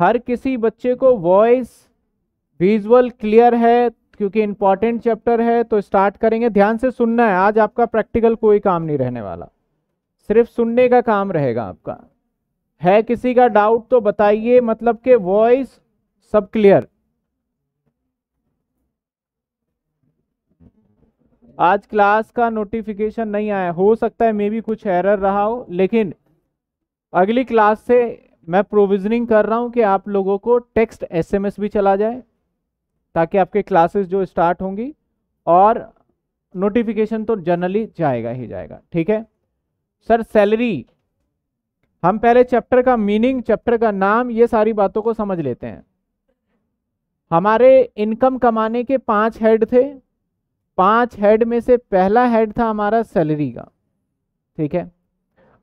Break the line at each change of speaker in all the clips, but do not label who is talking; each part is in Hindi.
हर किसी बच्चे को वॉइस विजुअल क्लियर है क्योंकि इंपॉर्टेंट चैप्टर है तो स्टार्ट करेंगे ध्यान से सुनना है आज आपका प्रैक्टिकल कोई काम नहीं रहने वाला सिर्फ सुनने का काम रहेगा आपका है किसी का डाउट तो बताइए मतलब के वॉइस सब क्लियर आज क्लास का नोटिफिकेशन नहीं आया हो सकता है मे भी कुछ एरर रहा हो लेकिन अगली क्लास से मैं प्रोविजनिंग कर रहा हूँ कि आप लोगों को टेक्स्ट एसएमएस भी चला जाए ताकि आपके क्लासेस जो स्टार्ट होंगी और नोटिफिकेशन तो जनरली जाएगा ही जाएगा ठीक है सर सैलरी हम पहले चैप्टर का मीनिंग चैप्टर का नाम ये सारी बातों को समझ लेते हैं हमारे इनकम कमाने के पांच हेड थे पांच हेड में से पहला हेड था हमारा सैलरी का ठीक है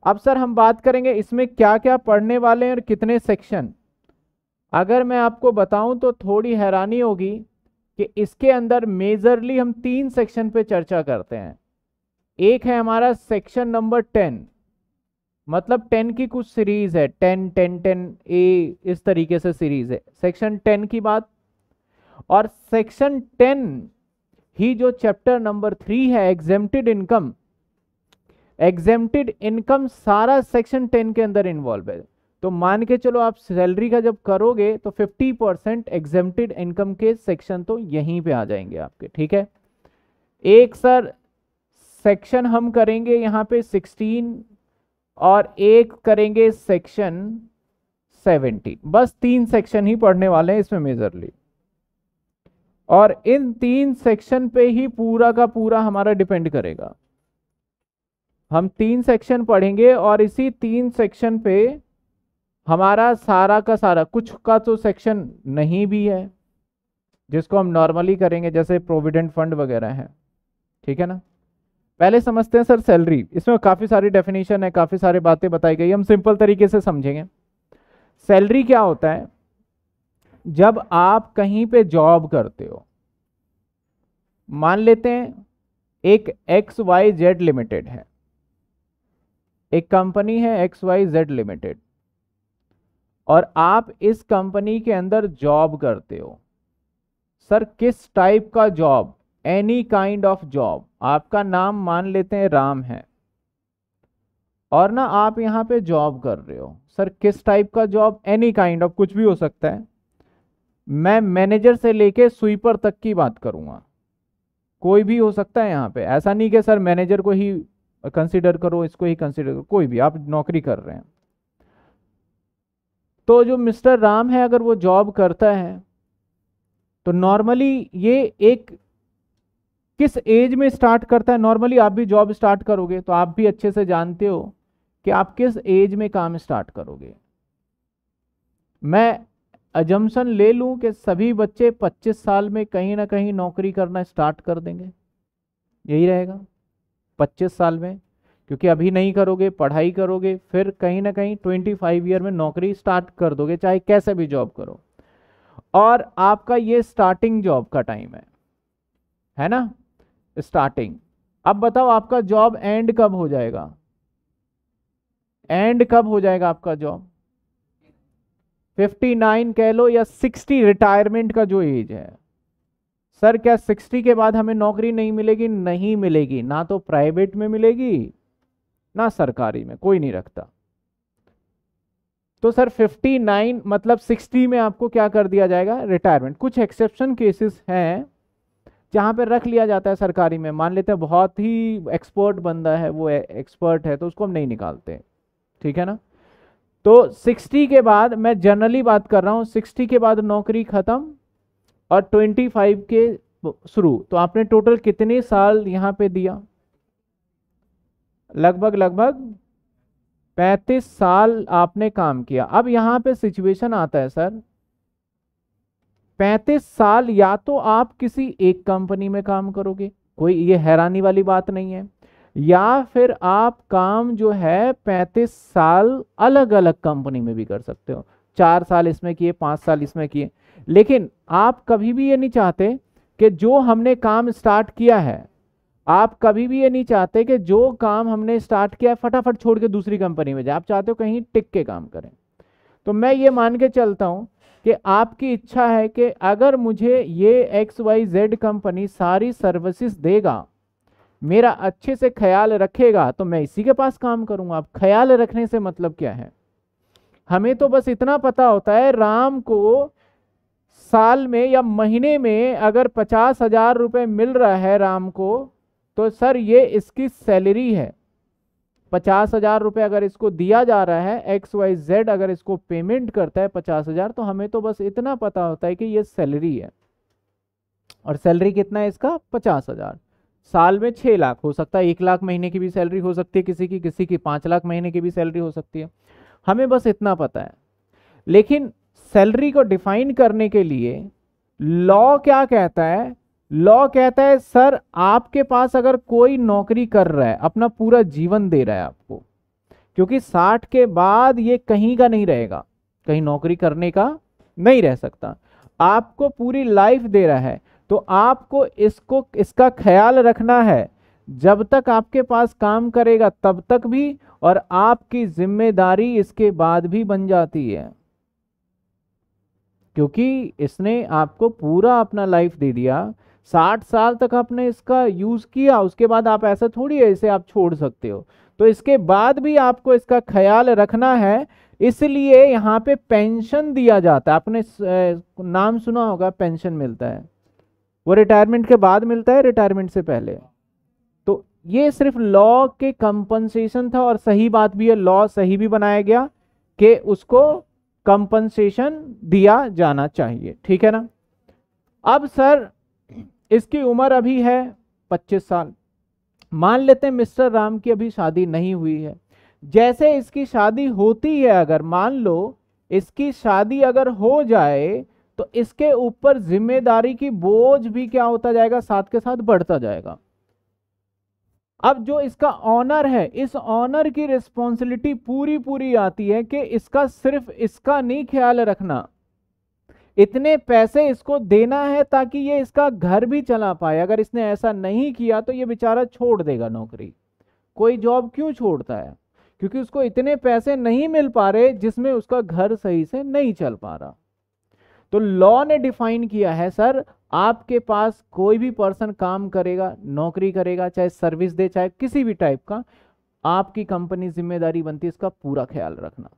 अब सर हम बात करेंगे इसमें क्या क्या पढ़ने वाले हैं और कितने सेक्शन अगर मैं आपको बताऊं तो थोड़ी हैरानी होगी कि इसके अंदर मेजरली हम तीन सेक्शन पे चर्चा करते हैं एक है हमारा सेक्शन नंबर टेन मतलब टेन की कुछ सीरीज है टेन टेन टेन ए इस तरीके से सीरीज है सेक्शन टेन की बात और सेक्शन टेन ही जो चैप्टर नंबर थ्री है एग्जेम्प्टेड इनकम एग्जेम्प्टेड इनकम सारा सेक्शन टेन के अंदर इन्वॉल्व है तो मान के चलो आप सैलरी का जब करोगे तो 50 परसेंट एग्जेम्प्टेड इनकम के सेक्शन तो यहीं पे आ जाएंगे आपके ठीक है एक सर सेक्शन हम करेंगे यहाँ पे 16 और एक करेंगे सेक्शन 70 बस तीन सेक्शन ही पढ़ने वाले हैं इसमें मेजरली और इन तीन सेक्शन पे ही पूरा का पूरा हमारा डिपेंड करेगा हम तीन सेक्शन पढ़ेंगे और इसी तीन सेक्शन पे हमारा सारा का सारा कुछ का तो सेक्शन नहीं भी है जिसको हम नॉर्मली करेंगे जैसे प्रोविडेंट फंड वगैरह है ठीक है ना पहले समझते हैं सर सैलरी इसमें काफ़ी सारी डेफिनेशन है काफ़ी सारी बातें बताई गई हम सिंपल तरीके से समझेंगे सैलरी क्या होता है जब आप कहीं पे जॉब करते हो मान लेते हैं एक एक्स वाई जेड लिमिटेड है एक कंपनी है एक्स वाई जेड लिमिटेड और आप इस कंपनी के अंदर जॉब करते हो सर किस टाइप का job any kind of job आपका नाम मान लेते हैं राम है और ना आप यहां पे जॉब कर रहे हो सर किस टाइप का जॉब एनी काइंड ऑफ कुछ भी हो सकता है मैं मैनेजर से लेके स्वीपर तक की बात करूंगा कोई भी हो सकता है यहां पे ऐसा नहीं कि सर मैनेजर को ही कंसिडर करो इसको ही कंसिडर करो कोई भी आप नौकरी कर रहे हैं तो जो मिस्टर राम है अगर वो जॉब करता है तो नॉर्मली ये एक किस एज में स्टार्ट करता है नॉर्मली आप भी जॉब स्टार्ट करोगे तो आप भी अच्छे से जानते हो कि आप किस एज में काम स्टार्ट करोगे मैं अजम्पन ले लूं कि सभी बच्चे 25 साल में कहीं ना कहीं नौकरी करना स्टार्ट कर देंगे यही रहेगा 25 साल में क्योंकि अभी नहीं करोगे पढ़ाई करोगे फिर कहीं ना कहीं 25 ईयर में नौकरी स्टार्ट कर दोगे चाहे कैसे भी जॉब करो और आपका ये स्टार्टिंग जॉब का टाइम है है ना स्टार्टिंग अब बताओ आपका जॉब एंड कब हो जाएगा एंड कब हो जाएगा आपका जॉब 59 कह लो या 60 रिटायरमेंट का जो एज है सर क्या सिक्सटी के बाद हमें नौकरी नहीं मिलेगी नहीं मिलेगी ना तो प्राइवेट में मिलेगी ना सरकारी में कोई नहीं रखता तो सर 59 मतलब 60 में आपको क्या कर दिया जाएगा रिटायरमेंट कुछ एक्सेप्शन केसेस हैं जहां पे रख लिया जाता है सरकारी में मान लेते हैं बहुत ही एक्सपर्ट बंदा है वो एक्सपर्ट है तो उसको हम नहीं निकालते ठीक है ना तो 60 के बाद मैं जनरली बात कर रहा हूँ 60 के बाद नौकरी ख़त्म और ट्वेंटी फाइव के शुरू तो आपने टोटल कितने साल यहाँ पे दिया लगभग लगभग 35 साल आपने काम किया अब यहाँ पे सिचुएशन आता है सर पैंतीस साल या तो आप किसी एक कंपनी में काम करोगे कोई ये हैरानी वाली बात नहीं है या फिर आप काम जो है पैंतीस साल अलग अलग कंपनी में भी कर सकते हो चार साल इसमें किए पाँच साल इसमें किए लेकिन आप कभी भी ये नहीं चाहते कि जो हमने काम स्टार्ट किया है आप कभी भी ये नहीं चाहते कि जो काम हमने स्टार्ट किया है फटाफट छोड़ के दूसरी कंपनी में जाए आप चाहते हो कहीं टिक के काम करें तो मैं ये मान के चलता हूँ कि आपकी इच्छा है कि अगर मुझे ये एक्स वाई जेड कंपनी सारी सर्विसेज देगा मेरा अच्छे से ख्याल रखेगा तो मैं इसी के पास काम करूँगा आप ख्याल रखने से मतलब क्या है हमें तो बस इतना पता होता है राम को साल में या महीने में अगर पचास हजार रुपये मिल रहा है राम को तो सर ये इसकी सैलरी है पचास हजार रुपये अगर इसको दिया जा रहा है एक्स वाई जेड अगर इसको पेमेंट करता है पचास हजार तो हमें तो बस इतना पता होता है कि ये सैलरी है और सैलरी कितना है इसका पचास हजार साल में छः लाख हो सकता है एक लाख महीने की भी सैलरी हो सकती है किसी की किसी की पाँच लाख महीने की भी सैलरी हो सकती है हमें बस इतना पता है लेकिन सैलरी को डिफाइन करने के लिए लॉ क्या कहता है लॉ कहता है सर आपके पास अगर कोई नौकरी कर रहा है अपना पूरा जीवन दे रहा है आपको क्योंकि साठ के बाद ये कहीं का नहीं रहेगा कहीं नौकरी करने का नहीं रह सकता आपको पूरी लाइफ दे रहा है तो आपको इसको इसका ख्याल रखना है जब तक आपके पास काम करेगा तब तक भी और आपकी जिम्मेदारी इसके बाद भी बन जाती है क्योंकि इसने आपको पूरा अपना लाइफ दे दिया साठ साल तक आपने इसका यूज़ किया उसके बाद आप ऐसा थोड़ी है इसे आप छोड़ सकते हो तो इसके बाद भी आपको इसका ख्याल रखना है इसलिए यहाँ पे पेंशन दिया जाता है आपने नाम सुना होगा पेंशन मिलता है वो रिटायरमेंट के बाद मिलता है रिटायरमेंट से पहले तो ये सिर्फ लॉ के कंपनसेशन था और सही बात भी है लॉ सही भी बनाया गया कि उसको कंपनसेशन दिया जाना चाहिए ठीक है ना अब सर इसकी उम्र अभी है 25 साल मान लेते हैं मिस्टर राम की अभी शादी नहीं हुई है जैसे इसकी शादी होती है अगर मान लो इसकी शादी अगर हो जाए तो इसके ऊपर जिम्मेदारी की बोझ भी क्या होता जाएगा साथ के साथ बढ़ता जाएगा अब जो इसका ऑनर है इस ऑनर की रिस्पॉन्सिबिलिटी पूरी पूरी आती है कि इसका सिर्फ इसका नहीं ख्याल रखना इतने पैसे इसको देना है ताकि ये इसका घर भी चला पाए अगर इसने ऐसा नहीं किया तो ये बेचारा छोड़ देगा नौकरी कोई जॉब क्यों छोड़ता है क्योंकि उसको इतने पैसे नहीं मिल पा रहे जिसमें उसका घर सही से नहीं चल पा रहा तो लॉ ने डिफाइन किया है सर आपके पास कोई भी पर्सन काम करेगा नौकरी करेगा चाहे सर्विस दे चाहे किसी भी टाइप का आपकी कंपनी जिम्मेदारी बनती है इसका पूरा ख्याल रखना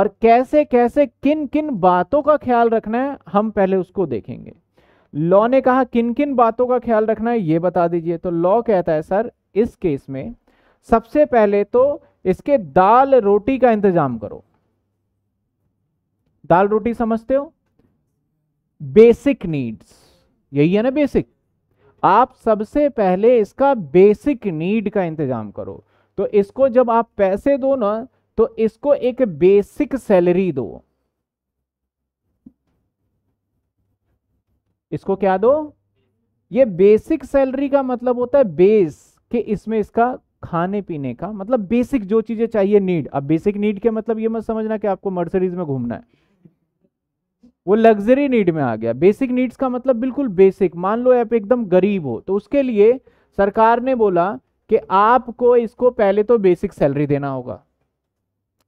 और कैसे कैसे किन किन बातों का ख्याल रखना है हम पहले उसको देखेंगे लॉ ने कहा किन किन बातों का ख्याल रखना है ये बता दीजिए तो लॉ कहता है सर इस केस में सबसे पहले तो इसके दाल रोटी का इंतजाम करो दाल रोटी समझते हो बेसिक नीड्स यही है ना बेसिक आप सबसे पहले इसका बेसिक नीड का इंतजाम करो तो इसको जब आप पैसे दो ना तो इसको एक बेसिक सैलरी दो इसको क्या दो ये बेसिक सैलरी का मतलब होता है बेस कि इसमें इसका खाने पीने का मतलब बेसिक जो चीजें चाहिए नीड अब बेसिक नीड के मतलब ये मत समझना कि आपको मर्सरीज में घूमना है वो लग्जरी नीड में आ गया बेसिक नीड्स का मतलब बिल्कुल बेसिक मान लो आप एकदम गरीब हो तो उसके लिए सरकार ने बोला कि आपको इसको पहले तो बेसिक सैलरी देना होगा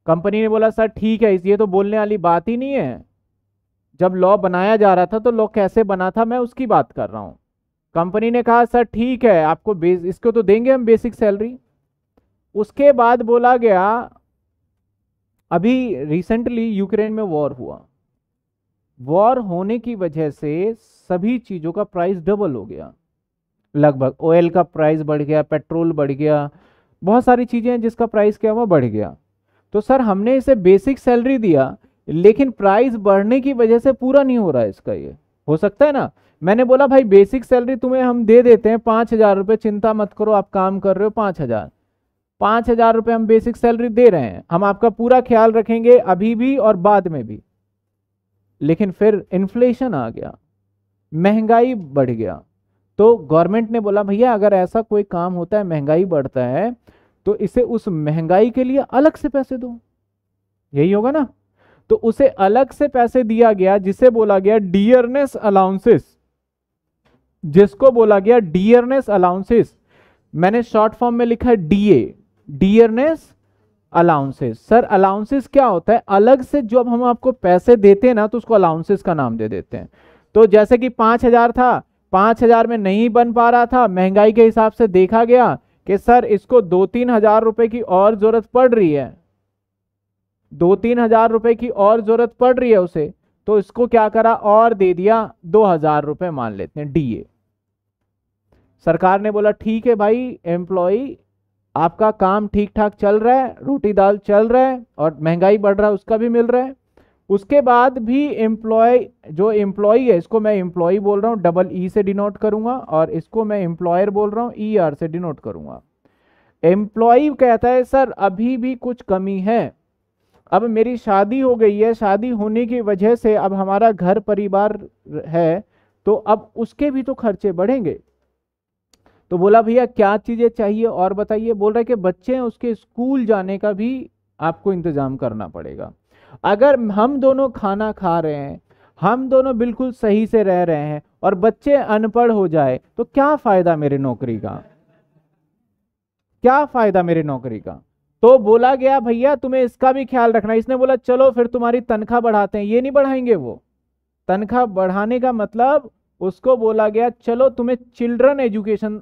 कंपनी ने बोला सर ठीक है ये तो बोलने वाली बात ही नहीं है जब लॉ बनाया जा रहा था तो लॉ कैसे बना था मैं उसकी बात कर रहा हूँ कंपनी ने कहा सर ठीक है आपको बेस इसको तो देंगे हम बेसिक सैलरी उसके बाद बोला गया अभी रिसेंटली यूक्रेन में वॉर हुआ वॉर होने की वजह से सभी चीज़ों का प्राइस डबल हो गया लगभग ऑयल का प्राइस बढ़ गया पेट्रोल बढ़ गया बहुत सारी चीज़ें हैं जिसका प्राइस क्या हुआ बढ़ गया तो सर हमने इसे बेसिक सैलरी दिया लेकिन प्राइस बढ़ने की वजह से पूरा नहीं हो रहा है इसका ये हो सकता है ना मैंने बोला भाई बेसिक सैलरी तुम्हें हम दे देते हैं पाँच हज़ार रुपये चिंता मत करो आप काम कर रहे हो पांच हज़ार पांच हज़ार रुपये हम बेसिक सैलरी दे रहे हैं हम आपका पूरा ख्याल रखेंगे अभी भी और बाद में भी लेकिन फिर इन्फ्लेशन आ गया महंगाई बढ़ गया तो गवर्नमेंट ने बोला भैया अगर ऐसा कोई काम होता है महंगाई बढ़ता है तो इसे उस महंगाई के लिए अलग से पैसे दो यही होगा ना तो उसे अलग से पैसे दिया गया जिसे बोला गया डियरनेस अलाउंसेस जिसको बोला गया डियरनेस अलाउंसेस मैंने शॉर्ट फॉर्म में लिखा है DA dearness allowances sir allowances क्या होता है अलग से जो हम आपको पैसे देते हैं ना तो उसको अलाउंसेस का नाम दे देते हैं तो जैसे कि पांच हज़ार था पांच हज़ार में नहीं बन पा रहा था महंगाई के हिसाब से देखा गया कि सर इसको दो तीन हज़ार रुपए की और ज़रूरत पड़ रही है दो तीन हज़ार रुपए की और ज़रूरत पड़ रही है उसे तो इसको क्या करा और दे दिया दो हज़ार रुपए मान लेते हैं डीए सरकार ने बोला ठीक है भाई एम्प्लॉय आपका काम ठीक ठाक चल रहा है रोटी दाल चल रहा है और महंगाई बढ़ रहा है उसका भी मिल रहा है उसके बाद भी एम्प्लॉय जो एम्प्लॉई है इसको मैं एम्प्लॉई बोल रहा हूँ डबल ई e से डिनोट करूँगा और इसको मैं एम्प्लॉयर बोल रहा हूँ ई e आर से डिनोट करूँगा एम्प्लॉय कहता है सर अभी भी कुछ कमी है अब मेरी शादी हो गई है शादी होने की वजह से अब हमारा घर परिवार है तो अब उसके भी तो खर्चे बढ़ेंगे तो बोला भैया क्या चीज़ें चाहिए और बताइए बोल रहा है कि बच्चे उसके स्कूल जाने का भी आपको इंतज़ाम करना पड़ेगा अगर हम दोनों खाना खा रहे हैं हम दोनों बिल्कुल सही से रह रहे हैं और बच्चे अनपढ़ हो जाए तो क्या फ़ायदा मेरे नौकरी का क्या फ़ायदा मेरे नौकरी का तो बोला गया भैया तुम्हें इसका भी ख्याल रखना इसने बोला चलो फिर तुम्हारी तनख्वाह बढ़ाते हैं ये नहीं बढ़ाएंगे वो तनख्वाह बढ़ाने का मतलब उसको बोला गया चलो तुम्हें children education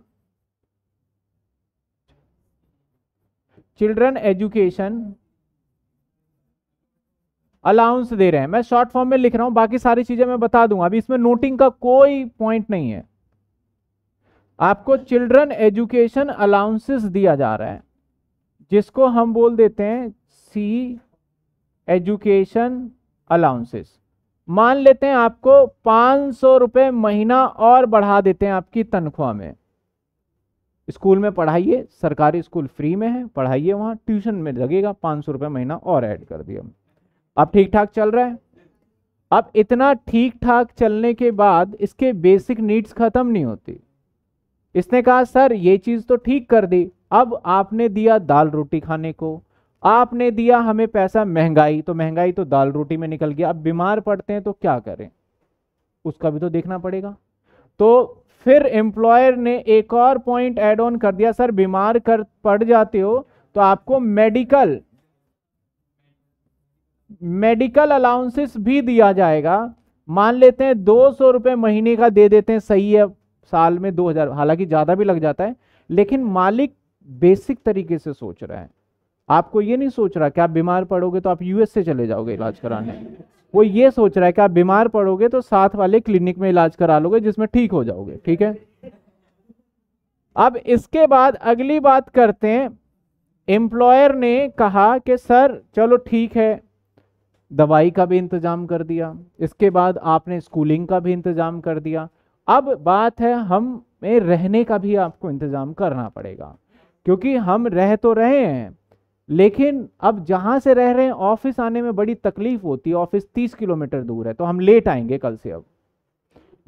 children education allowance दे रहे हैं मैं शॉर्ट फॉर्म में लिख रहा हूं बाकी सारी चीजें मैं बता दूंगा अभी इसमें नोटिंग का कोई पॉइंट नहीं है आपको चिल्ड्रन एजुकेशन अलाउंसेस दिया जा रहा है जिसको हम बोल देते हैं सी एजुकेशन अलाउंसेस मान लेते हैं आपको पाँच सौ महीना और बढ़ा देते हैं आपकी तनख्वाह में स्कूल में पढ़ाइए सरकारी स्कूल फ्री में है पढ़ाइए वहाँ ट्यूशन में लगेगा पाँच सौ रुपये महीना और ऐड कर दिया अब ठीक ठाक चल रहा है अब इतना ठीक ठाक चलने के बाद इसके बेसिक नीड्स ख़त्म नहीं होती इसने कहा सर ये चीज़ तो ठीक कर दी अब आपने दिया दाल रोटी खाने को आपने दिया हमें पैसा महंगाई तो महंगाई तो दाल रोटी में निकल गया अब बीमार पड़ते हैं तो क्या करें उसका भी तो देखना पड़ेगा तो फिर एम्प्लॉयर ने एक और पॉइंट एड ऑन कर दिया सर बीमार कर पड़ जाते हो तो आपको मेडिकल मेडिकल अलाउंसेस भी दिया जाएगा मान लेते हैं दो सौ रुपये महीने का दे देते हैं सही है साल में दो हज़ार हालांकि ज़्यादा भी लग जाता है लेकिन मालिक बेसिक तरीके से सोच रहा है आपको ये नहीं सोच रहा कि आप बीमार पड़ोगे तो आप यूएस से चले जाओगे इलाज कराने वो ये सोच रहा है कि आप बीमार पड़ोगे तो साथ वाले क्लिनिक में इलाज करा लोगे जिसमें ठीक हो जाओगे ठीक है अब इसके बाद अगली बात करते हैं एम्प्लॉयर ने कहा कि सर चलो ठीक है दवाई का भी इंतजाम कर दिया इसके बाद आपने स्कूलिंग का भी इंतजाम कर दिया अब बात है हमें रहने का भी आपको इंतजाम करना पड़ेगा क्योंकि हम रह तो रहे हैं लेकिन अब जहां से रह रहे हैं ऑफिस आने में बड़ी तकलीफ होती है ऑफिस तीस किलोमीटर दूर है तो हम लेट आएंगे कल से अब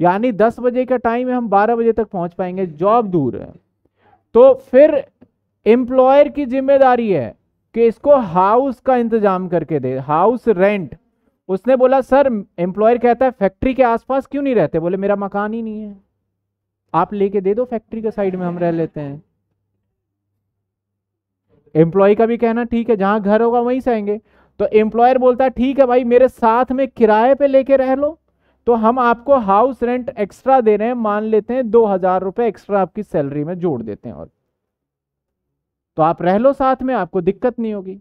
यानी दस बजे का टाइम है हम बारह बजे तक पहुंच पाएंगे जॉब दूर है तो फिर एम्प्लॉयर की जिम्मेदारी है कि इसको हाउस का इंतजाम करके दे हाउस रेंट उसने बोला सर एम्प्लॉयर कहता है फैक्ट्री के आसपास क्यों नहीं रहते बोले मेरा मकान ही नहीं है आप लेके दे दो फैक्ट्री के साइड में हम रह लेते हैं एम्प्लॉय का भी कहना ठीक है जहां घर होगा वहीं से आएंगे तो एम्प्लॉयर बोलता है ठीक है भाई मेरे साथ में किराए पे लेके रह लो तो हम आपको हाउस रेंट एक्स्ट्रा दे रहे हैं मान लेते हैं दो हजार रुपए एक्स्ट्रा आपकी सैलरी में जोड़ देते हैं और तो आप रह लो साथ में आपको दिक्कत नहीं होगी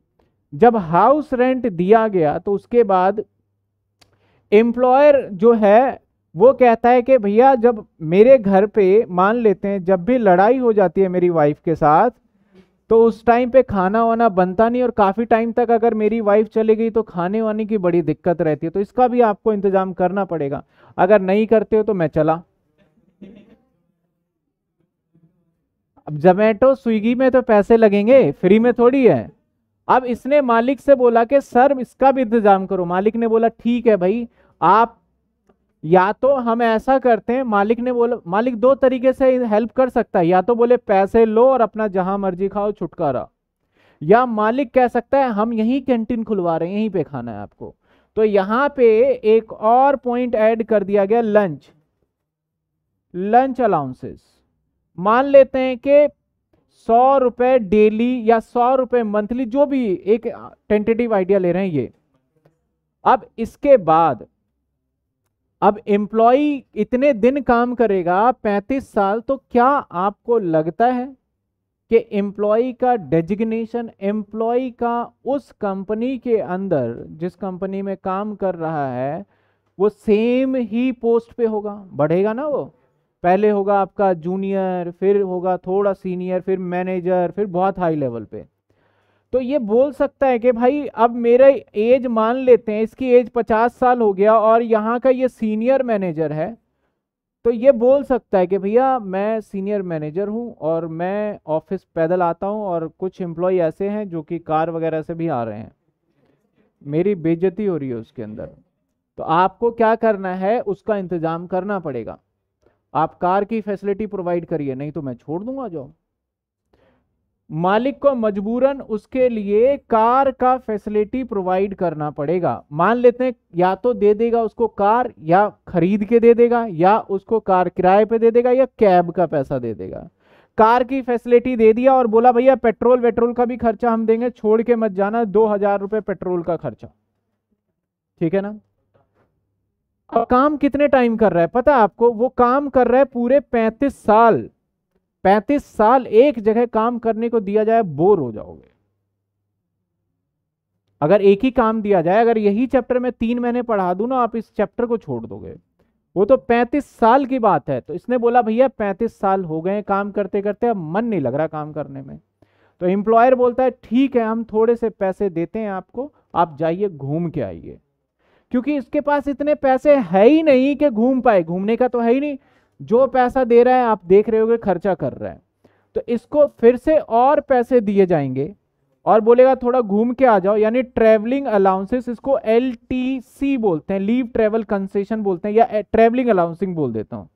जब हाउस रेंट दिया गया तो उसके बाद एम्प्लॉयर जो है वो कहता है कि भैया जब मेरे घर पे मान लेते हैं जब भी लड़ाई हो जाती है मेरी वाइफ के साथ तो उस टाइम पे खाना वाना बनता नहीं और काफ़ी टाइम तक अगर मेरी वाइफ चली गई तो खाने वाने की बड़ी दिक्कत रहती है तो इसका भी आपको इंतज़ाम करना पड़ेगा अगर नहीं करते हो तो मैं चला अब जोमेटो स्विगी में तो पैसे लगेंगे फ्री में थोड़ी है अब इसने मालिक से बोला कि सर इसका भी इंतज़ाम करो मालिक ने बोला ठीक है भाई आप या तो हम ऐसा करते हैं मालिक ने बोला मालिक दो तरीके से हेल्प कर सकता है या तो बोले पैसे लो और अपना जहां मर्जी खाओ छुटकारा या मालिक कह सकता है हम यहीं कैंटीन खुलवा रहे हैं यहीं पे खाना है आपको तो यहां पे एक और पॉइंट ऐड कर दिया गया लंच लंच अलाउंसेस मान लेते हैं कि सौ रुपए डेली या सौ रुपए मंथली जो भी एक टेंटेटिव आइडिया ले रहे हैं ये अब इसके बाद अब एम्प्लॉई इतने दिन काम करेगा 35 साल तो क्या आपको लगता है कि एम्प्लॉय का डेजिग्नेशन एम्प्लॉ का उस कंपनी के अंदर जिस कंपनी में काम कर रहा है वो सेम ही पोस्ट पे होगा बढ़ेगा ना वो पहले होगा आपका जूनियर फिर होगा थोड़ा सीनियर फिर मैनेजर फिर बहुत हाई लेवल पे तो ये बोल सकता है कि भाई अब मेरा एज मान लेते हैं इसकी एज पचास साल हो गया और यहाँ का ये सीनियर मैनेजर है तो ये बोल सकता है कि भैया मैं सीनियर मैनेजर हूँ और मैं ऑफिस पैदल आता हूँ और कुछ एम्प्लॉय ऐसे हैं जो कि कार वगैरह से भी आ रहे हैं मेरी बेजती हो रही है उसके अंदर तो आपको क्या करना है उसका इंतज़ाम करना पड़ेगा आप कार की फैसिलिटी प्रोवाइड करिए नहीं तो मैं छोड़ दूंगा जॉब मालिक को मजबूरन उसके लिए कार का फैसिलिटी प्रोवाइड करना पड़ेगा मान लेते हैं या तो दे देगा उसको कार या खरीद के दे देगा या उसको कार किराए पे दे देगा या कैब का पैसा दे देगा कार की फैसिलिटी दे दिया और बोला भैया पेट्रोल वेट्रोल का भी खर्चा हम देंगे छोड़ के मत जाना दो हजार रुपए पेट्रोल का खर्चा ठीक है ना अब काम कितने टाइम कर रहा है पता है आपको वो काम कर रहा है पूरे पैंतीस साल पैंतीस साल एक जगह काम करने को दिया जाए बोर हो जाओगे अगर एक ही काम दिया जाए अगर यही चैप्टर में तीन महीने पढ़ा दू ना आप इस चैप्टर को छोड़ दोगे वो तो पैंतीस साल की बात है तो इसने बोला भैया पैंतीस साल हो गए काम करते करते अब मन नहीं लग रहा काम करने में तो एम्प्लॉयर बोलता है ठीक है हम थोड़े से पैसे देते हैं आपको आप जाइए घूम के आइए क्योंकि इसके पास इतने पैसे है ही नहीं कि घूम पाए घूमने का तो है ही नहीं जो पैसा दे रहा है आप देख रहे हो खर्चा कर रहा है तो इसको फिर से और पैसे दिए जाएंगे और बोलेगा थोड़ा घूम के आ जाओ यानी ट्रेवलिंग अलाउंसेस इसको एल बोलते हैं लीव ट्रेवल कंसेशन बोलते हैं या ट्रेवलिंग अलाउंसिंग बोल देता हूँ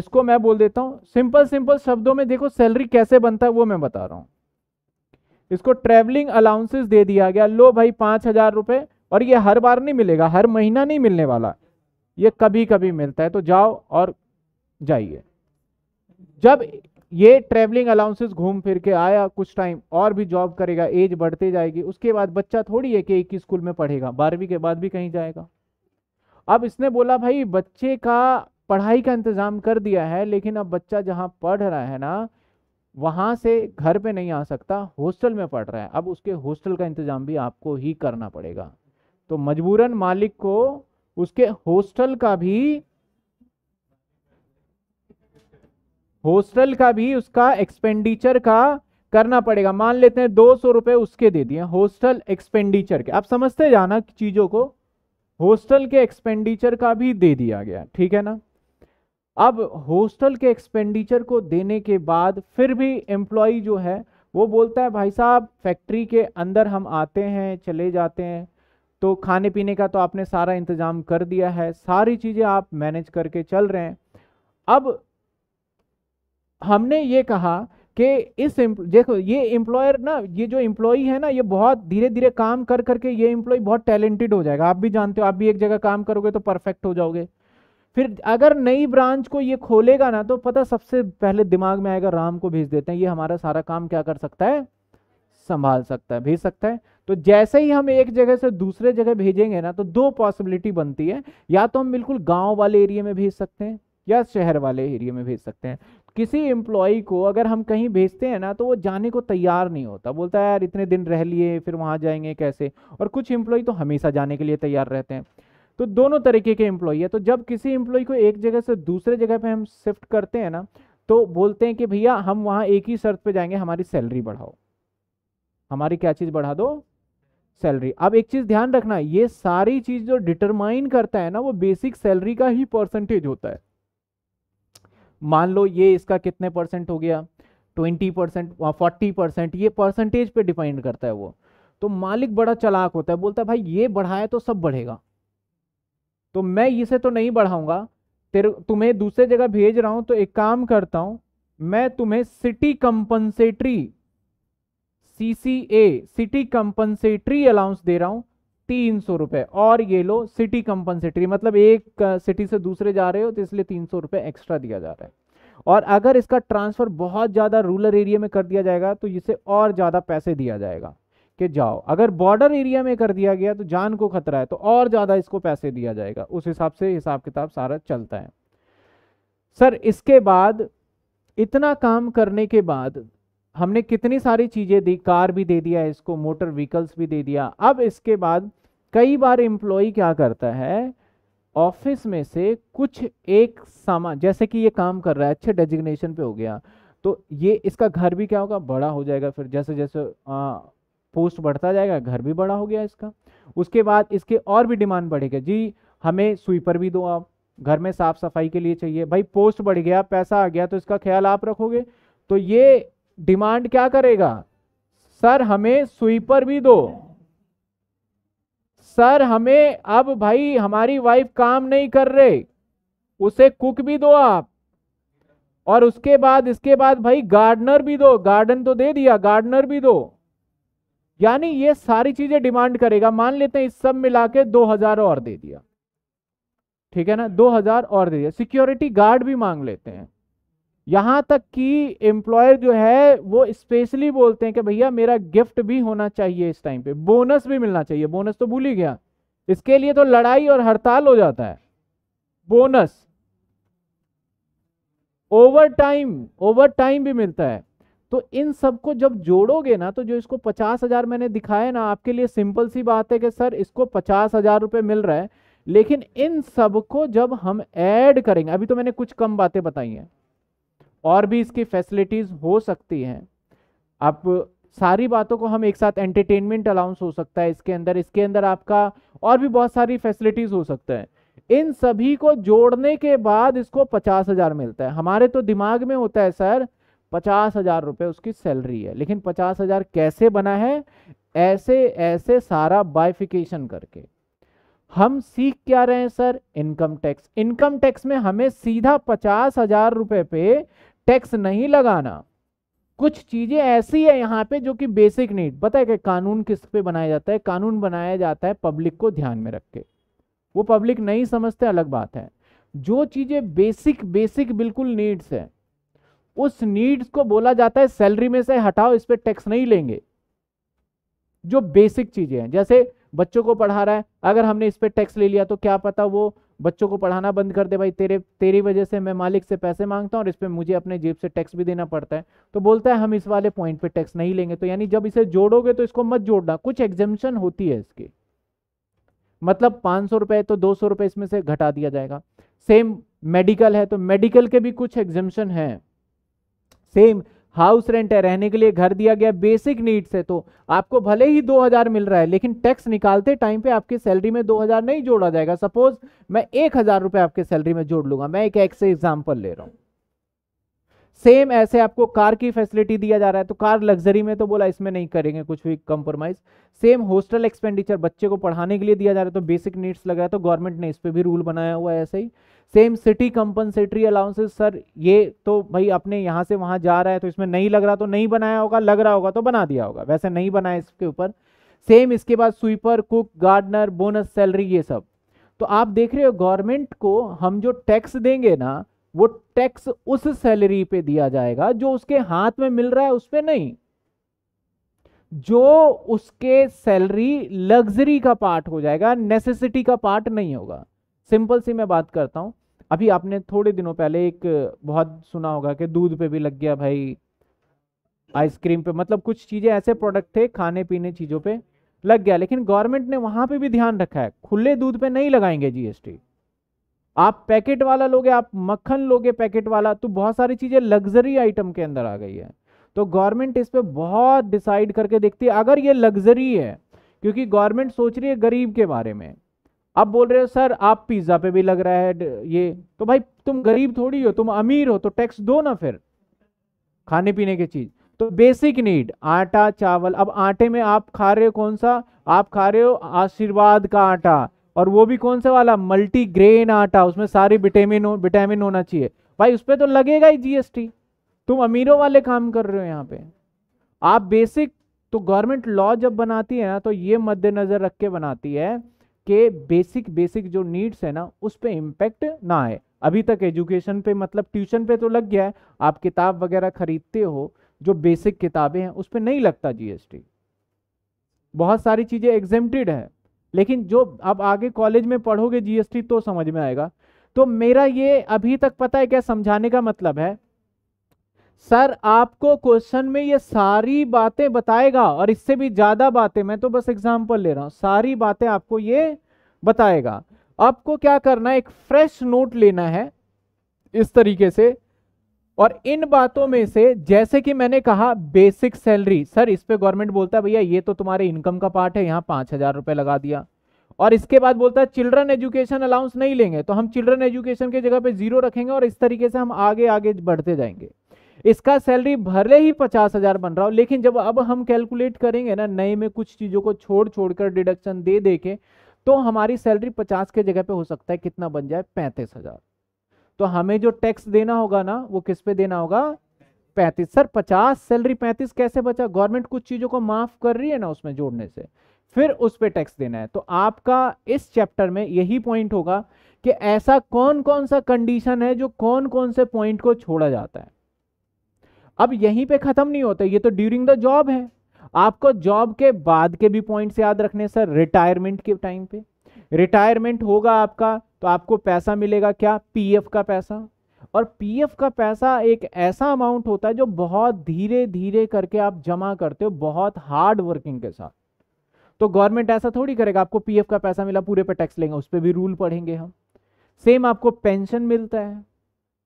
इसको मैं बोल देता हूँ सिंपल सिंपल शब्दों में देखो सैलरी कैसे बनता है वो मैं बता रहा हूँ इसको ट्रैवलिंग अलाउंसेस दे दिया गया लो भाई पाँच हज़ार रुपये और ये हर बार नहीं मिलेगा हर महीना नहीं मिलने वाला ये कभी कभी मिलता है तो जाओ और जाइए जब ये ट्रेवलिंग अलाउंसेस घूम फिर के आया कुछ टाइम और भी जॉब करेगा एज बढ़ते जाएगी उसके बाद बच्चा थोड़ी है कि एक ही स्कूल में पढ़ेगा बारहवीं के बाद भी कहीं जाएगा अब इसने बोला भाई बच्चे का पढ़ाई का इंतज़ाम कर दिया है लेकिन अब बच्चा जहाँ पढ़ रहा है ना वहाँ से घर पे नहीं आ सकता हॉस्टल में पढ़ रहा है अब उसके हॉस्टल का इंतज़ाम भी आपको ही करना पड़ेगा तो मजबूरन मालिक को उसके हॉस्टल का भी हॉस्टल का भी उसका एक्सपेंडिचर का करना पड़ेगा मान लेते हैं दो सौ रुपये उसके दे दिए हॉस्टल एक्सपेंडिचर के आप समझते जाना चीज़ों को हॉस्टल के एक्सपेंडिचर का भी दे दिया गया ठीक है ना अब हॉस्टल के एक्सपेंडिचर को देने के बाद फिर भी एम्प्लॉय जो है वो बोलता है भाई साहब फैक्ट्री के अंदर हम आते हैं चले जाते हैं तो खाने पीने का तो आपने सारा इंतज़ाम कर दिया है सारी चीज़ें आप मैनेज करके चल रहे हैं अब हमने ये कहा कि इस देखो ये एम्प्लॉयर ना ये जो एम्प्लॉई है ना ये बहुत धीरे धीरे काम कर करके ये एम्प्लॉय बहुत टैलेंटेड हो जाएगा आप भी जानते हो आप भी एक जगह काम करोगे तो परफेक्ट हो जाओगे फिर अगर नई ब्रांच को ये खोलेगा ना तो पता सबसे पहले दिमाग में आएगा राम को भेज देते हैं ये हमारा सारा काम क्या कर सकता है संभाल सकता है भेज सकता है तो जैसे ही हम एक जगह से दूसरे जगह भेजेंगे ना तो दो पॉसिबिलिटी बनती है या तो हम बिल्कुल गांव वाले एरिया में भेज सकते हैं या शहर वाले एरिया में भेज सकते हैं किसी एम्प्लॉय को अगर हम कहीं भेजते हैं ना तो वो जाने को तैयार नहीं होता बोलता है यार इतने दिन रह लिए फिर वहाँ जाएंगे कैसे और कुछ एम्प्लॉय तो हमेशा जाने के लिए तैयार रहते हैं तो दोनों तरीके के एम्प्लॉय है तो जब किसी एम्प्लॉय को एक जगह से दूसरे जगह पर हम शिफ्ट करते हैं ना तो बोलते हैं कि भैया हम वहाँ एक ही शर्त पे जाएंगे हमारी सैलरी बढ़ाओ हमारी क्या चीज़ बढ़ा दो सैलरी अब एक चीज़ ध्यान रखना ये सारी चीज़ जो डिटरमाइन करता है ना वो बेसिक सैलरी का ही परसेंटेज होता है मान लो ये इसका कितने परसेंट हो गया ट्वेंटी परसेंट फोर्टी परसेंट ये परसेंटेज पे डिपेंड करता है वो तो मालिक बड़ा चलाक होता है बोलता है भाई ये बढ़ाए तो सब बढ़ेगा तो मैं इसे तो नहीं बढ़ाऊंगा तेरे तुम्हें दूसरे जगह भेज रहा हूं तो एक काम करता हूं मैं तुम्हें city compensatory C city compensatory allowance दे रहा हूं तीन सौ रुपये और ये लो सिटी कंपनसेटरी मतलब एक सिटी से दूसरे जा रहे हो तो इसलिए तीन सौ रुपये एक्स्ट्रा दिया जा रहा है और अगर इसका ट्रांसफ़र बहुत ज़्यादा रूरल एरिया में कर दिया जाएगा तो इसे और ज़्यादा पैसे दिया जाएगा कि जाओ अगर बॉर्डर एरिया में कर दिया गया तो जान को खतरा है तो और ज़्यादा इसको पैसे दिया जाएगा उस हिसाब से हिसाब किताब सारा चलता है सर इसके बाद इतना काम करने के बाद हमने कितनी सारी चीज़ें दी कार भी दे दिया इसको मोटर व्हीकल्स भी दे दिया अब इसके बाद कई बार एम्प्लॉय क्या करता है ऑफिस में से कुछ एक सामान जैसे कि ये काम कर रहा है अच्छे डेजिग्नेशन पे हो गया तो ये इसका घर भी क्या होगा बड़ा हो जाएगा फिर जैसे जैसे आ, पोस्ट बढ़ता जाएगा घर भी बड़ा हो गया इसका उसके बाद इसके और भी डिमांड बढ़ेगा जी हमें स्वीपर भी दो आप घर में साफ सफाई के लिए चाहिए भाई पोस्ट बढ़ गया पैसा आ गया तो इसका ख्याल आप रखोगे तो ये डिमांड क्या करेगा सर हमें स्वीपर भी दो सर हमें अब भाई हमारी वाइफ काम नहीं कर रहे उसे कुक भी दो आप और उसके बाद इसके बाद भाई गार्डनर भी दो गार्डन तो दे दिया गार्डनर भी दो यानी ये सारी चीजें डिमांड करेगा मान लेते हैं इस सब मिला के दो हजार और दे दिया ठीक है ना दो हजार और दे दिया सिक्योरिटी गार्ड भी मांग लेते हैं यहाँ तक कि एम्प्लॉयर जो है वो स्पेशली बोलते हैं कि भैया मेरा गिफ्ट भी होना चाहिए इस टाइम पे बोनस भी मिलना चाहिए बोनस तो भूल ही गया इसके लिए तो लड़ाई और हड़ताल हो जाता है bonus overtime overtime भी मिलता है तो इन सबको जब जोड़ोगे ना तो जो इसको पचास हजार मैंने दिखाया ना आपके लिए सिंपल सी बात है कि सर इसको पचास हजार रुपये मिल रहा है लेकिन इन सबको जब हम ऐड करेंगे अभी तो मैंने कुछ कम बातें बताई हैं और भी इसकी फैसिलिटीज़ हो सकती हैं आप सारी बातों को हम एक साथ एंटरटेनमेंट अलाउंस हो सकता है इसके अंदर इसके अंदर आपका और भी बहुत सारी फैसिलिटीज़ हो सकता है इन सभी को जोड़ने के बाद इसको पचास हज़ार मिलता है हमारे तो दिमाग में होता है सर पचास हज़ार रुपये उसकी सैलरी है लेकिन पचास हज़ार कैसे बना है ऐसे ऐसे सारा बाइफिकेशन करके हम सीख क्या रहे हैं sir income tax income tax में हमें सीधा पचास हजार रुपए पे टैक्स नहीं लगाना कुछ चीजें ऐसी है यहाँ पे जो कि बेसिक नीड बताए कि कानून किस पे बनाया जाता है कानून बनाया जाता है पब्लिक को ध्यान में रख के वो पब्लिक नहीं समझते अलग बात है जो चीजें बेसिक बेसिक बिल्कुल नीड्स है उस नीड्स को बोला जाता है सैलरी में से हटाओ इस पर टैक्स नहीं लेंगे जो बेसिक चीजें हैं जैसे बच्चों को पढ़ा रहा है अगर हमने इस पर टैक्स ले लिया तो क्या पता वो बच्चों को पढ़ाना बंद कर दे भाई तेरे तेरी वजह से मैं मालिक से पैसे मांगता हूँ और इस पर मुझे अपने जेब से टैक्स भी देना पड़ता है तो बोलता है हम इस वाले पॉइंट पे टैक्स नहीं लेंगे तो यानी जब इसे जोड़ोगे तो इसको मत जोड़ना कुछ एग्जेम्पन होती है इसके मतलब पाँच सौ रुपये तो दो सौ रुपये इसमें से घटा दिया जाएगा सेम मेडिकल है तो मेडिकल के भी कुछ एग्जेम्पन है सेम हाउस रेंट है रहने के लिए घर दिया गया बेसिक नीड्स है तो आपको भले ही 2000 मिल रहा है लेकिन टैक्स निकालते टाइम पे आपकी सैलरी में 2000 नहीं जोड़ा जाएगा सपोज मैं एक हजार रुपये आपके सैलरी में जोड़ लूंगा मैं एक एक से एग्जाम्पल ले रहा हूँ सेम ऐसे आपको कार की फैसिलिटी दिया जा रहा है तो कार लग्जरी में तो बोला इसमें नहीं करेंगे कुछ भी कम्प्रोमाइज सेम हॉस्टल एक्सपेंडिचर बच्चे को पढ़ाने के लिए दिया जा रहा है तो बेसिक नीड्स लग रहा है तो गवर्नमेंट ने इस पर भी रूल बनाया हुआ है ऐसे ही same city compensatory allowances sir ये तो भाई अपने यहाँ से वहाँ जा रहा है तो इसमें नहीं लग रहा तो नहीं बनाया होगा लग रहा होगा तो बना दिया होगा वैसे नहीं बनाया इसके ऊपर सेम इसके बाद sweeper cook gardener bonus salary ये सब तो आप देख रहे हो गवर्नमेंट को हम जो टैक्स देंगे ना वो टैक्स उस सैलरी पे दिया जाएगा जो उसके हाथ में मिल रहा है उस पर नहीं जो उसके सैलरी लग्जरी का पार्ट हो जाएगा नेसेसिटी का पार्ट नहीं होगा सिंपल सी मैं बात करता हूँ अभी आपने थोड़े दिनों पहले एक बहुत सुना होगा कि दूध पे भी लग गया भाई आइसक्रीम पे मतलब कुछ चीज़ें ऐसे प्रोडक्ट थे खाने पीने चीज़ों पे लग गया लेकिन गवर्नमेंट ने वहाँ पे भी ध्यान रखा है खुले दूध पे नहीं लगाएंगे जीएसटी आप पैकेट वाला लोगे आप मक्खन लोगे पैकेट वाला तो बहुत सारी चीज़ें लग्जरी आइटम के अंदर आ गई है तो गवर्नमेंट इस पर बहुत डिसाइड करके देखती है अगर ये लग्जरी है क्योंकि गवर्नमेंट सोच रही है गरीब के बारे में अब बोल रहे हो सर आप पिज़्ज़ा पे भी लग रहा है ये तो भाई तुम गरीब थोड़ी हो तुम अमीर हो तो टैक्स दो ना फिर खाने पीने की चीज़ तो बेसिक नीड आटा चावल अब आटे में आप खा रहे हो कौन सा आप खा रहे हो आशीर्वाद का आटा और वो भी कौन सा वाला मल्टीग्रेन आटा उसमें सारी विटामिन विटामिन होना चाहिए भाई उस पर तो लगेगा ही जीएसटी तुम अमीरों वाले काम कर रहे हो यहाँ पे आप बेसिक तो गवर्नमेंट लॉ जब बनाती है ना तो ये मद्देनजर रख के बनाती है कि बेसिक बेसिक जो नीड्स है ना उस पर इम्पेक्ट ना आए अभी तक एजुकेशन पे मतलब ट्यूशन पे तो लग गया है आप किताब वगैरह खरीदते हो जो बेसिक किताबें हैं उस पर नहीं लगता जीएसटी बहुत सारी चीज़ें एग्जेम्प्टेड है लेकिन जो अब आगे कॉलेज में पढ़ोगे जीएसटी तो समझ में आएगा तो मेरा ये अभी तक पता है क्या समझाने का मतलब है सर आपको क्वेश्चन में ये सारी बातें बताएगा और इससे भी ज्यादा बातें मैं तो बस एग्जांपल ले रहा हूं सारी बातें आपको ये बताएगा आपको क्या करना है एक फ्रेश नोट लेना है इस तरीके से और इन बातों में से जैसे कि मैंने कहा बेसिक सैलरी सर इस पे गवर्नमेंट बोलता है भैया ये तो तुम्हारे इनकम का पार्ट है यहाँ पांच हज़ार रुपए लगा दिया और इसके बाद बोलता है चिल्ड्रन एजुकेशन अलाउंस नहीं लेंगे तो हम चिल्ड्रन एजुकेशन के जगह पे जीरो रखेंगे और इस तरीके से हम आगे आगे बढ़ते जाएंगे इसका सैलरी भले ही पचास हज़ार बन रहा हो लेकिन जब अब हम कैलकुलेट करेंगे ना नए में कुछ चीज़ों को छोड़ छोड़कर डिडक्शन दे दे के तो हमारी सैलरी पचास के जगह पे हो सकता है कितना बन जाए पैंतीस हज़ार तो हमें जो टैक्स देना होगा ना वो किस पे देना होगा पैंतीस सर पचास सैलरी पैंतीस कैसे बचा गवर्नमेंट कुछ चीज़ों को माफ़ कर रही है ना उसमें जोड़ने से फिर उस पर टैक्स देना है तो आपका इस चैप्टर में यही पॉइंट होगा कि ऐसा कौन कौन सा कंडीशन है जो कौन कौन से पॉइंट को छोड़ा जाता है अब यहीं पे ख़त्म नहीं होता ये तो ड्यूरिंग द जॉब है आपको जॉब के बाद के भी पॉइंट्स याद रखने सर रिटायरमेंट के टाइम पे रिटायरमेंट होगा आपका तो आपको पैसा मिलेगा क्या पीएफ का पैसा और पीएफ का पैसा एक ऐसा अमाउंट होता है जो बहुत धीरे धीरे करके आप जमा करते हो बहुत हार्ड वर्किंग के साथ तो गवर्नमेंट ऐसा थोड़ी करेगा आपको पीएफ का पैसा मिला पूरे पे टैक्स लेंगे उस पर भी रूल पढ़ेंगे हम सेम आपको पेंशन मिलता है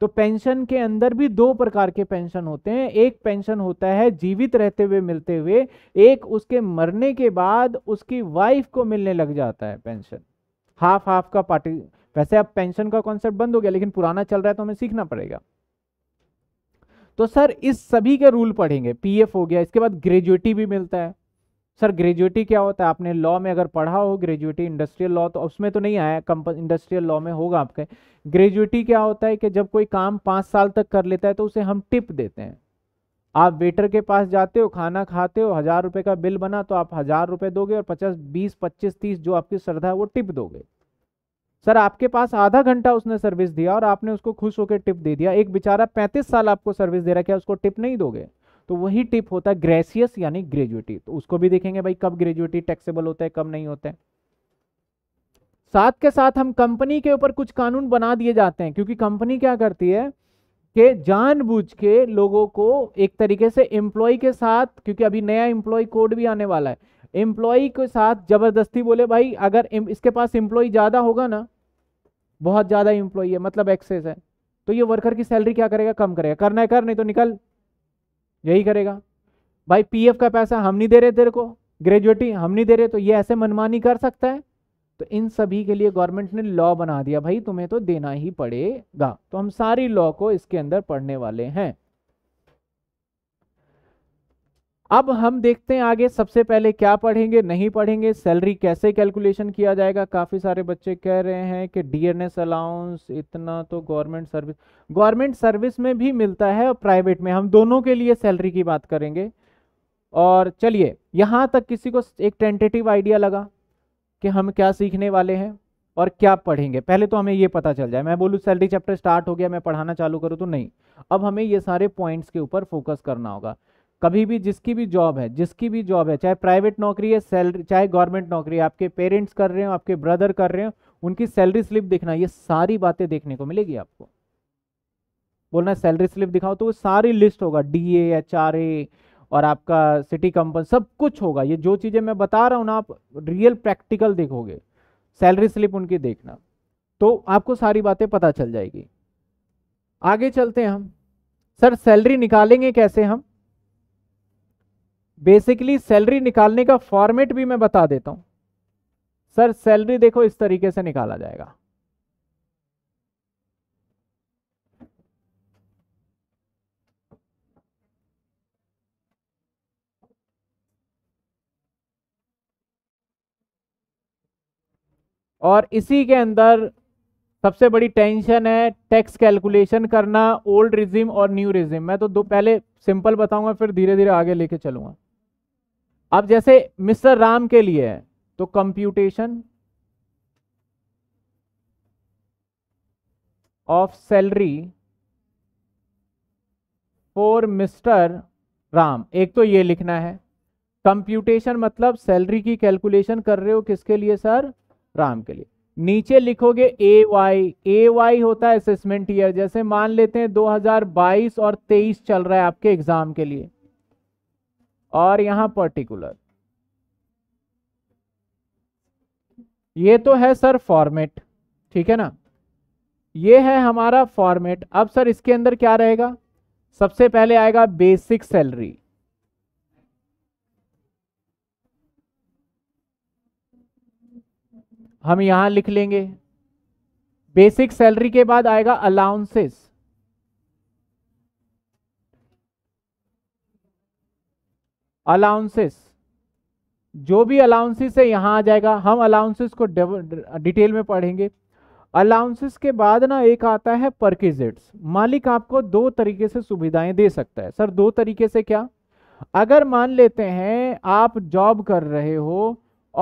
तो पेंशन के अंदर भी दो प्रकार के पेंशन होते हैं एक पेंशन होता है जीवित रहते हुए मिलते हुए एक उसके मरने के बाद उसकी वाइफ को मिलने लग जाता है पेंशन हाफ हाफ का पार्टी वैसे अब पेंशन का कॉन्सेप्ट बंद हो गया लेकिन पुराना चल रहा है तो हमें सीखना पड़ेगा तो सर इस सभी के रूल पढ़ेंगे पीएफ हो गया इसके बाद ग्रेजुएटी भी मिलता है सर ग्रेजुएटी क्या होता है आपने लॉ में अगर पढ़ा हो ग्रेजुएटी इंडस्ट्रियल लॉ तो उसमें तो नहीं आया कंप इंडस्ट्रियल लॉ में होगा आपके ग्रेजुएटी क्या होता है कि जब कोई काम पाँच साल तक कर लेता है तो उसे हम टिप देते हैं आप वेटर के पास जाते हो खाना खाते हो हज़ार रुपये का बिल बना तो आप हज़ार रुपये दोगे और पचास बीस पच्चीस तीस जो आपकी श्रद्धा है वो टिप दोगे सर आपके पास आधा घंटा उसने सर्विस दिया और आपने उसको खुश होकर टिप दे दिया एक बेचारा पैंतीस साल आपको सर्विस दे रहा क्या उसको टिप नहीं दोगे तो वही टिप होता है ग्रेसियस यानी ग्रेजुएटी तो उसको भी देखेंगे भाई कब ग्रेजुएटी टैक्सेबल होता है कब नहीं होता है साथ के साथ हम कंपनी के ऊपर कुछ कानून बना दिए जाते हैं क्योंकि कंपनी क्या करती है कि जानबूझ के लोगों को एक तरीके से एम्प्लॉय के साथ क्योंकि अभी नया एम्प्लॉय कोड भी आने वाला है एम्प्लॉय के साथ जबरदस्ती बोले भाई अगर इसके पास एम्प्लॉय ज़्यादा होगा ना बहुत ज़्यादा इंप्लॉई है मतलब एक्सेस है तो ये वर्कर की सैलरी क्या करेगा कम करेगा करना है कर नहीं तो निकल यही करेगा भाई पीएफ का पैसा हम नहीं दे रहे तेरे को ग्रेजुएटी हम नहीं दे रहे तो ये ऐसे मनमानी कर सकता है तो इन सभी के लिए गवर्नमेंट ने लॉ बना दिया भाई तुम्हें तो देना ही पड़ेगा तो हम सारी लॉ को इसके अंदर पढ़ने वाले हैं अब हम देखते हैं आगे सबसे पहले क्या पढ़ेंगे नहीं पढ़ेंगे सैलरी कैसे कैलकुलेशन किया जाएगा काफ़ी सारे बच्चे कह रहे हैं कि डीएनएस अलाउंस इतना तो गवर्नमेंट सर्विस गवर्नमेंट सर्विस में भी मिलता है और प्राइवेट में हम दोनों के लिए सैलरी की बात करेंगे और चलिए यहाँ तक किसी को एक टेंटेटिव आइडिया लगा कि हम क्या सीखने वाले हैं और क्या पढ़ेंगे पहले तो हमें ये पता चल जाए मैं बोलू सैलरी चैप्टर स्टार्ट हो गया मैं पढ़ाना चालू करूँ तो नहीं अब हमें ये सारे पॉइंट्स के ऊपर फोकस करना होगा कभी भी जिसकी भी जॉब है जिसकी भी जॉब है चाहे प्राइवेट नौकरी है सैलरी चाहे गवर्नमेंट नौकरी है आपके पेरेंट्स कर रहे हो आपके ब्रदर कर रहे हो उनकी सैलरी स्लिप दिखना ये सारी बातें देखने को मिलेगी आपको बोलना सैलरी स्लिप दिखाओ तो वो सारी लिस्ट होगा डी एच आर ए और आपका सिटी कंपनी सब कुछ होगा ये जो चीज़ें मैं बता रहा हूँ ना आप रियल प्रैक्टिकल देखोगे सैलरी स्लिप उनकी देखना तो आपको सारी बातें पता चल जाएगी आगे चलते हैं हम सर सैलरी निकालेंगे कैसे हम बेसिकली सैलरी निकालने का फॉर्मेट भी मैं बता देता हूं सर सैलरी देखो इस तरीके से निकाला जाएगा और इसी के अंदर सबसे बड़ी टेंशन है टैक्स कैलकुलेशन करना ओल्ड रिजिम और न्यू रिजिम मैं तो दो पहले सिंपल बताऊंगा फिर धीरे धीरे आगे लेके चलूंगा अब जैसे मिस्टर राम के लिए तो computation of salary for mister Ram एक तो ये लिखना है कंप्यूटेशन मतलब सैलरी की कैलकुलेशन कर रहे हो किसके लिए सर राम के लिए नीचे लिखोगे ए वाई ए वाई होता है असेसमेंट ईयर जैसे मान लेते हैं 2022 और 23 चल रहा है आपके एग्जाम के लिए और यहां पर्टिकुलर ये तो है सर फॉर्मेट ठीक है ना ये है हमारा फॉर्मेट अब सर इसके अंदर क्या रहेगा सबसे पहले आएगा बेसिक सैलरी हम यहां लिख लेंगे बेसिक सैलरी के बाद आएगा अलाउंसेस अलाउंसेस जो भी अलाउंसेस है यहाँ आ जाएगा हम अलाउंसेस को डिटेल में पढ़ेंगे अलाउंसेस के बाद ना एक आता है परकिजिट्स मालिक आपको दो तरीके से सुविधाएं दे सकता है सर दो तरीके से क्या अगर मान लेते हैं आप जॉब कर रहे हो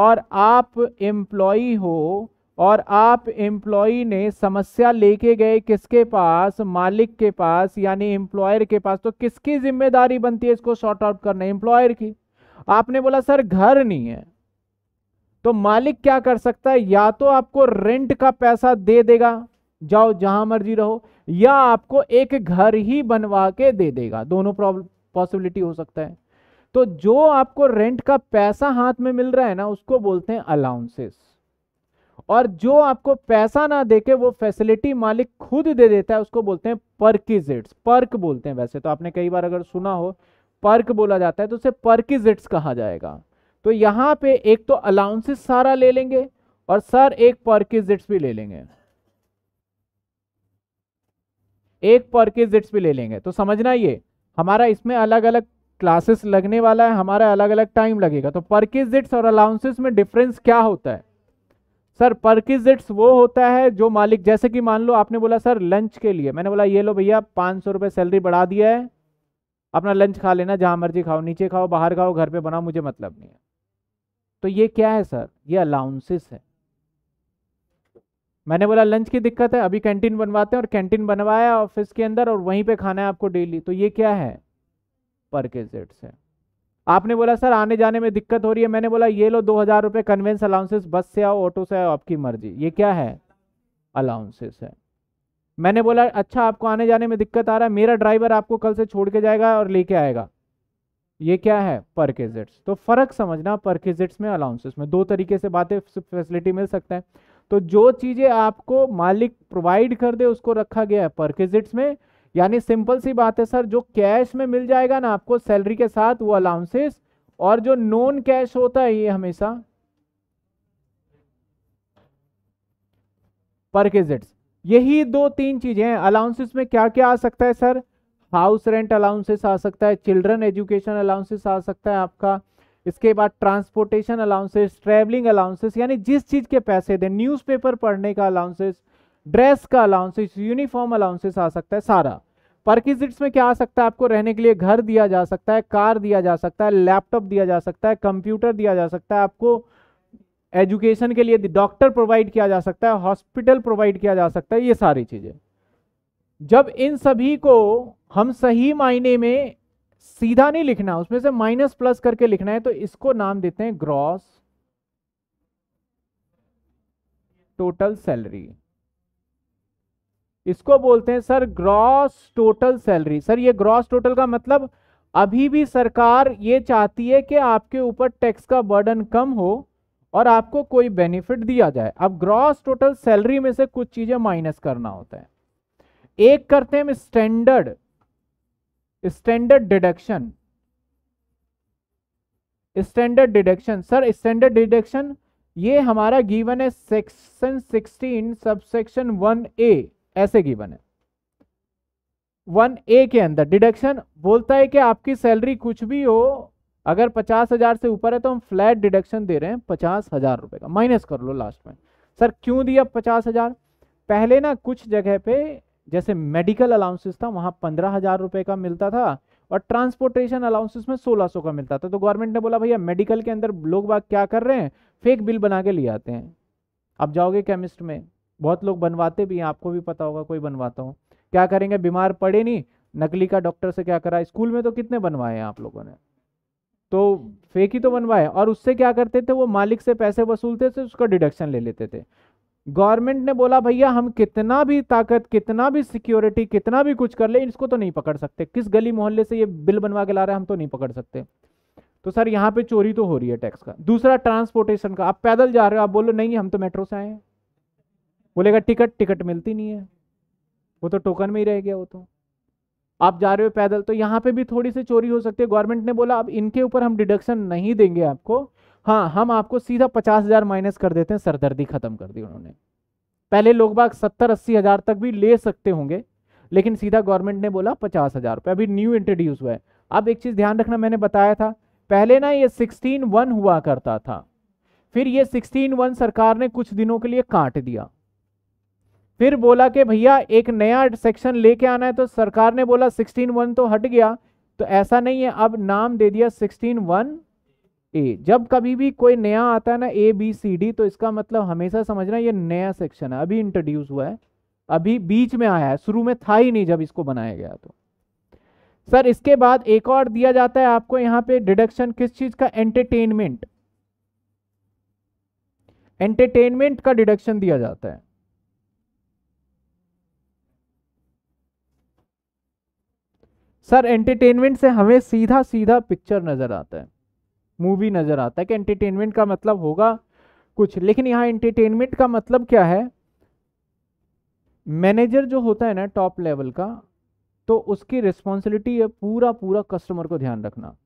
और आप एम्प्लॉय हो और आप एम्प्लॉय ने समस्या लेके गए किसके पास मालिक के पास यानी एम्प्लॉयर के पास तो किसकी जिम्मेदारी बनती है इसको शॉर्ट आउट करना एम्प्लॉयर की आपने बोला सर घर नहीं है तो मालिक क्या कर सकता है या तो आपको रेंट का पैसा दे देगा जाओ जहां मर्जी रहो या आपको एक घर ही बनवा के दे देगा दोनों प्रॉब्लम पॉसिबिलिटी हो सकता है तो जो आपको रेंट का पैसा हाथ में मिल रहा है ना उसको बोलते हैं अलाउंसेस और जो आपको पैसा ना देके वो फैसिलिटी मालिक खुद दे देता है उसको बोलते हैं परकिजिट्स पर्क बोलते हैं वैसे तो आपने कई बार अगर सुना हो पर्क बोला जाता है तो उसे परकिजिट्स कहा जाएगा तो यहाँ पे एक तो अलाउंसेस सारा ले लेंगे और सर एक पर्किजिट्स भी ले लेंगे एक पर्किजिट्स भी ले लेंगे तो समझना ये हमारा इसमें अलग अलग क्लासेस लगने वाला है हमारा अलग अलग टाइम लगेगा तो पर्किजिट्स और अलाउंसेस में डिफरेंस क्या होता है सर परकिजिट्स वो होता है जो मालिक जैसे कि मान लो आपने बोला सर लंच के लिए मैंने बोला ये लो भैया पाँच सौ रुपये सैलरी बढ़ा दिया है अपना लंच खा लेना जहाँ मर्जी खाओ नीचे खाओ बाहर खाओ घर पे बनाओ मुझे मतलब नहीं है तो ये क्या है सर ये अलाउंसेस है मैंने बोला लंच की दिक्कत है अभी कैंटीन बनवाते हैं और कैंटीन बनवाया ऑफिस के अंदर और वहीं पर खाना है आपको डेली तो ये क्या है परकेजेट्स है आपने बोला सर आने जाने में दिक्कत हो रही है मैंने बोला ये लो दो हज़ार रुपये कन्वेंस अलाउंसेस बस से आओ ऑटो से आओ आपकी मर्जी ये क्या है अलाउंसेस है मैंने बोला अच्छा आपको आने जाने में दिक्कत आ रहा है मेरा ड्राइवर आपको कल से छोड़ के जाएगा और लेके आएगा ये क्या है परकेजिट्स तो फ़र्क समझना परकेजिट्स में अलाउंसेस में दो तरीके से बातें फैसिलिटी मिल सकते हैं तो जो चीज़ें आपको मालिक प्रोवाइड कर दे उसको रखा गया है परकेजिट्स में यानी सिंपल सी बात है सर जो कैश में मिल जाएगा ना आपको सैलरी के साथ वो अलाउंसेस और जो नॉन कैश होता है ये हमेशा परकेजेट्स यही दो तीन चीजें हैं अलाउंसेस में क्या क्या आ सकता है सर हाउस रेंट अलाउंसेस आ सकता है चिल्ड्रन एजुकेशन अलाउंसेस आ सकता है आपका इसके बाद ट्रांसपोर्टेशन अलाउंसेस ट्रेवलिंग अलाउंसेस यानी जिस चीज़ के पैसे दें न्यूज़पेपर पढ़ने का अलाउंसेस ड्रेस का अलाउंसेस यूनिफॉर्म अलाउंसेस आ सकता है सारा परकिजिट्स में क्या आ सकता है आपको रहने के लिए घर दिया जा सकता है कार दिया जा सकता है लैपटॉप दिया जा सकता है कंप्यूटर दिया जा सकता है आपको एजुकेशन के लिए डॉक्टर प्रोवाइड किया जा सकता है हॉस्पिटल प्रोवाइड किया जा सकता है ये सारी चीज़ें जब इन सभी को हम सही मायने में सीधा नहीं लिखना उसमें से माइनस प्लस करके लिखना है तो इसको नाम देते हैं ग्रॉस टोटल सैलरी इसको बोलते हैं sir gross total salary sir ये ग्रॉस टोटल का मतलब अभी भी सरकार ये चाहती है कि आपके ऊपर टैक्स का बर्डन कम हो और आपको कोई बेनिफिट दिया जाए अब ग्रॉस टोटल सैलरी में से कुछ चीजें माइनस करना होता है एक करते हैं हम standard standard deduction standard deduction sir standard deduction ये हमारा गिवन है सेक्शन 16 सबसेक्शन 1 ए ऐसे गिवन है वन ए के अंदर डिडक्शन बोलता है कि आपकी सैलरी कुछ भी हो अगर पचास हजार से ऊपर है तो हम फ्लैट डिडक्शन दे रहे हैं पचास हजार रुपए का माइनस कर लो लास्ट में सर क्यों दिया पचास हजार पहले ना कुछ जगह पे जैसे मेडिकल अलाउंसेस था वहां पंद्रह हजार रुपए का मिलता था और ट्रांसपोर्टेशन अलाउंसेस में सोलह सौ का मिलता था तो गवर्नमेंट ने बोला भैया मेडिकल के अंदर लोग बाग क्या कर रहे हैं फेक बिल बना के ले आते हैं आप जाओगे केमिस्ट में बहुत लोग बनवाते भी हैं आपको भी पता होगा कोई बनवाता हूँ क्या करेंगे बीमार पड़े नहीं नकली का डॉक्टर से क्या करा स्कूल में तो कितने बनवाए हैं आप लोगों ने तो फेक ही तो बनवाए और उससे क्या करते थे वो मालिक से पैसे वसूलते थे उसका डिडक्शन ले लेते थे गवर्नमेंट ने बोला भैया हम कितना भी ताकत कितना भी सिक्योरिटी कितना भी कुछ कर ले इसको तो नहीं पकड़ सकते किस गली मोहल्ले से ये बिल बनवा के ला रहे हैं हम तो नहीं पकड़ सकते तो सर यहाँ पे चोरी तो हो रही है टैक्स का दूसरा ट्रांसपोर्टेशन का आप पैदल जा रहे हो आप बोलो नहीं हम तो मेट्रो से आए हैं बोलेगा टिकट टिकट मिलती नहीं है वो तो टोकन में ही रह गया वो तो आप जा रहे हो पैदल तो यहाँ पे भी थोड़ी सी चोरी हो सकती है गवर्नमेंट ने बोला अब इनके ऊपर हम डिडक्शन नहीं देंगे आपको हाँ हम आपको सीधा पचास हजार माइनस कर देते हैं सरदर्दी खत्म कर दी उन्होंने पहले लोग बाग सत्तर अस्सी हजार तक भी ले सकते होंगे लेकिन सीधा गवर्नमेंट ने बोला पचास हजार रुपये अभी न्यू इंट्रोड्यूस हुआ है अब एक चीज़ ध्यान रखना मैंने बताया था पहले ना ये सिक्सटीन वन हुआ करता था फिर ये सिक्सटीन वन सरकार ने कुछ दिनों के लिए काट दिया फिर बोला कि भैया एक नया सेक्शन लेके आना है तो सरकार ने बोला सिक्सटीन वन तो हट गया तो ऐसा नहीं है अब नाम दे दिया सिक्सटीन वन ए जब कभी भी कोई नया आता है ना ए बी सी डी तो इसका मतलब हमेशा समझना ये नया सेक्शन है अभी इंट्रोड्यूस हुआ है अभी बीच में आया है शुरू में था ही नहीं जब इसको बनाया गया तो सर इसके बाद एक और दिया जाता है आपको यहाँ पे डिडक्शन किस चीज़ का एंटरटेनमेंट एंटरटेनमेंट का डिडक्शन दिया जाता है सर एंटरटेनमेंट से हमें सीधा सीधा पिक्चर नज़र आता है मूवी नज़र आता है कि एंटरटेनमेंट का मतलब होगा कुछ लेकिन यहाँ एंटरटेनमेंट का मतलब क्या है मैनेजर जो होता है ना टॉप लेवल का तो उसकी रिस्पॉन्सिबिलिटी है पूरा पूरा कस्टमर को ध्यान रखना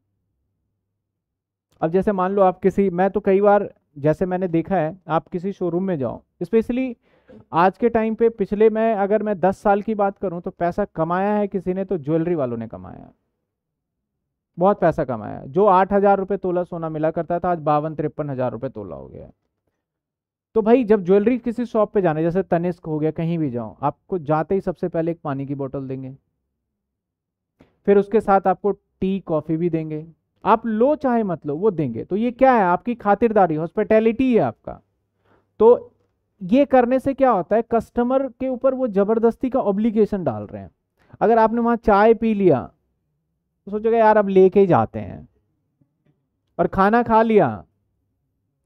अब जैसे मान लो आप किसी मैं तो कई बार जैसे मैंने देखा है आप किसी शोरूम में जाओ स्पेशली आज के टाइम पे पिछले मैं अगर मैं दस साल की बात करूं तो पैसा कमाया है किसी ने तो ज्वेलरी वालों ने कमाया बहुत पैसा कमाया जो आठ हजार रुपये तोला सोना मिला करता था आज बावन तिरपन हजार रुपये तोला हो गया तो भाई जब ज्वेलरी किसी शॉप पे जाने जैसे तनिस्क हो गया कहीं भी जाओ आपको जाते ही सबसे पहले एक पानी की बोतल देंगे फिर उसके साथ आपको टी कॉफ़ी भी देंगे आप लो चाहे मत लो वो देंगे तो ये क्या है आपकी खातिरदारी हॉस्पिटैलिटी है आपका तो ये करने से क्या होता है कस्टमर के ऊपर वो ज़बरदस्ती का ऑब्लिगेशन डाल रहे हैं अगर आपने वहां चाय पी लिया तो सोचोगे यार अब लेके ही जाते हैं और खाना खा लिया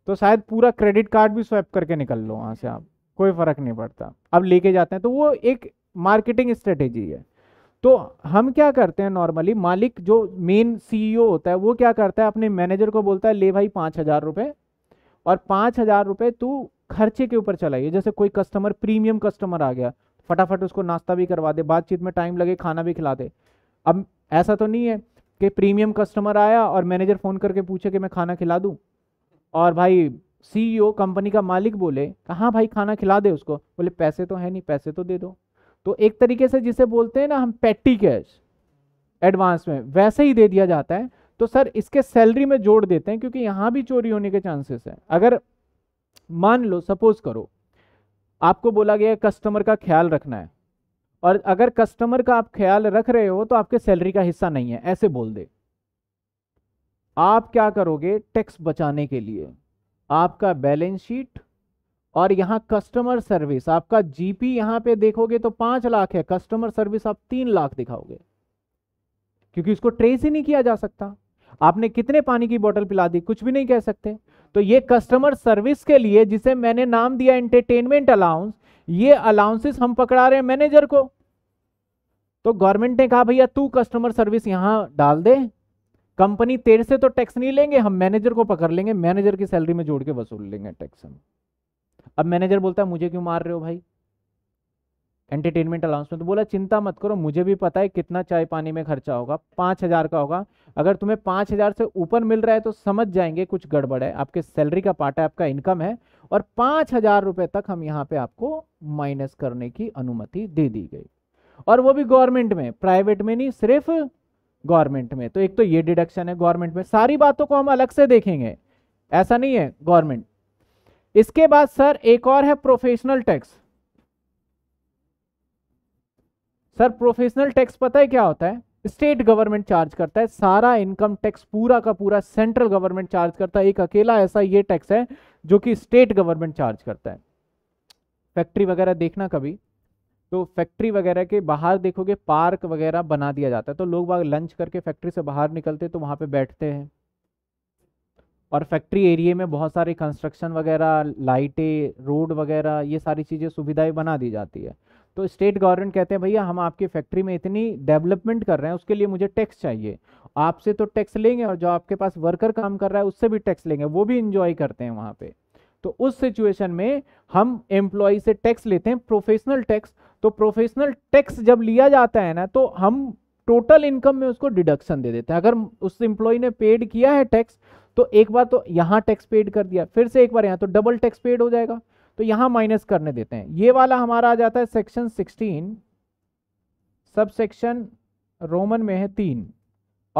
तो शायद पूरा क्रेडिट कार्ड भी स्वैप करके निकल लो वहां से आप कोई फ़र्क नहीं पड़ता अब लेके जाते हैं तो वो एक मार्केटिंग स्ट्रेटेजी है तो हम क्या करते हैं नॉर्मली मालिक जो मेन सीईओ e होता है वो क्या करता है अपने मैनेजर को बोलता है ले भाई पांच हज़ार रुपए और पांच हज़ार रुपए तू खर्चे के ऊपर चलाइए जैसे कोई कस्टमर प्रीमियम कस्टमर आ गया फटाफट उसको नाश्ता भी करवा दे बातचीत में टाइम लगे खाना भी खिला दे अब ऐसा तो नहीं है कि प्रीमियम कस्टमर आया और मैनेजर फ़ोन करके पूछे कि मैं खाना खिला दूँ और भाई सीईओ कंपनी e का मालिक बोले हाँ भाई खाना खिला दे उसको बोले पैसे तो है नहीं पैसे तो दे दो तो एक तरीके से जिसे बोलते हैं ना हम पैटी कैश एडवांस में वैसे ही दे दिया जाता है तो सर इसके सैलरी में जोड़ देते हैं क्योंकि यहाँ भी चोरी होने के चांसेस हैं अगर मान लो सपोज करो आपको बोला गया कस्टमर का ख्याल रखना है और अगर कस्टमर का आप ख्याल रख रहे हो तो आपके सैलरी का हिस्सा नहीं है ऐसे बोल दे आप क्या करोगे टैक्स बचाने के लिए आपका बैलेंस शीट और यहां कस्टमर सर्विस आपका जीपी यहां पे देखोगे तो पांच लाख है कस्टमर सर्विस आप तीन लाख दिखाओगे क्योंकि इसको ट्रेस ही नहीं किया जा सकता आपने कितने पानी की बोतल पिला दी कुछ भी नहीं कह सकते तो ये कस्टमर सर्विस के लिए जिसे मैंने नाम दिया एंटरटेनमेंट अलाउंस ये अलाउंसेस हम पकड़ा रहे हैं मैनेजर को तो गवर्नमेंट ने कहा भैया तू कस्टमर सर्विस यहां डाल दे कंपनी तेर से तो टैक्स नहीं लेंगे हम मैनेजर को पकड़ लेंगे मैनेजर की सैलरी में जोड़ के वसूल लेंगे टैक्स हम अब मैनेजर बोलता है मुझे क्यों मार रहे हो भाई एंटरटेनमेंट अलाउंस में तो बोला चिंता मत करो मुझे भी पता है कितना चाय पानी में खर्चा होगा पाँच हज़ार का होगा अगर तुम्हें पाँच हज़ार से ऊपर मिल रहा है तो समझ जाएंगे कुछ गड़बड़ है आपके सैलरी का पार्ट है आपका इनकम है और पाँच हज़ार रुपये तक हम यहाँ पे आपको माइनस करने की अनुमति दे दी गई और वो भी गवर्नमेंट में प्राइवेट में नहीं सिर्फ गवर्नमेंट में तो एक तो ये डिडक्शन है गवर्नमेंट में सारी बातों को हम अलग से देखेंगे ऐसा नहीं है गवर्नमेंट इसके बाद सर एक और है professional tax sir professional tax पता है क्या होता है स्टेट गवर्नमेंट चार्ज करता है सारा इनकम टैक्स पूरा का पूरा सेंट्रल गवर्नमेंट चार्ज करता है एक अकेला ऐसा ये टैक्स है जो कि स्टेट गवर्नमेंट चार्ज करता है फैक्ट्री वगैरह देखना कभी तो फैक्ट्री वगैरह के बाहर देखोगे पार्क वगैरह बना दिया जाता है तो लोग बाग लंच करके फैक्ट्री से बाहर निकलते तो वहाँ पे बैठते हैं और फैक्ट्री एरिए में बहुत सारे कंस्ट्रक्शन वगैरह लाइटें रोड वगैरह ये सारी चीज़ें सुविधाएं बना दी जाती है तो स्टेट गवर्नमेंट कहते हैं भैया हम आपकी फैक्ट्री में इतनी डेवलपमेंट कर रहे हैं उसके लिए मुझे टैक्स चाहिए आपसे तो टैक्स लेंगे और जो आपके पास वर्कर काम कर रहा है उससे भी टैक्स लेंगे वो भी इंजॉय करते हैं वहाँ पे तो उस सिचुएशन में हम एम्प्लॉय से टैक्स लेते हैं प्रोफेशनल टैक्स तो प्रोफेशनल टैक्स जब लिया जाता है ना तो हम टोटल इनकम में उसको डिडक्शन दे देते हैं अगर उस एम्प्लॉय ने पेड किया है टैक्स तो एक बार तो यहाँ टैक्स पेड कर दिया फिर से एक बार यहाँ तो डबल टैक्स पेड हो जाएगा तो यहां माइनस करने देते हैं ये वाला हमारा आ जाता है section sixteen sub section Roman में है तीन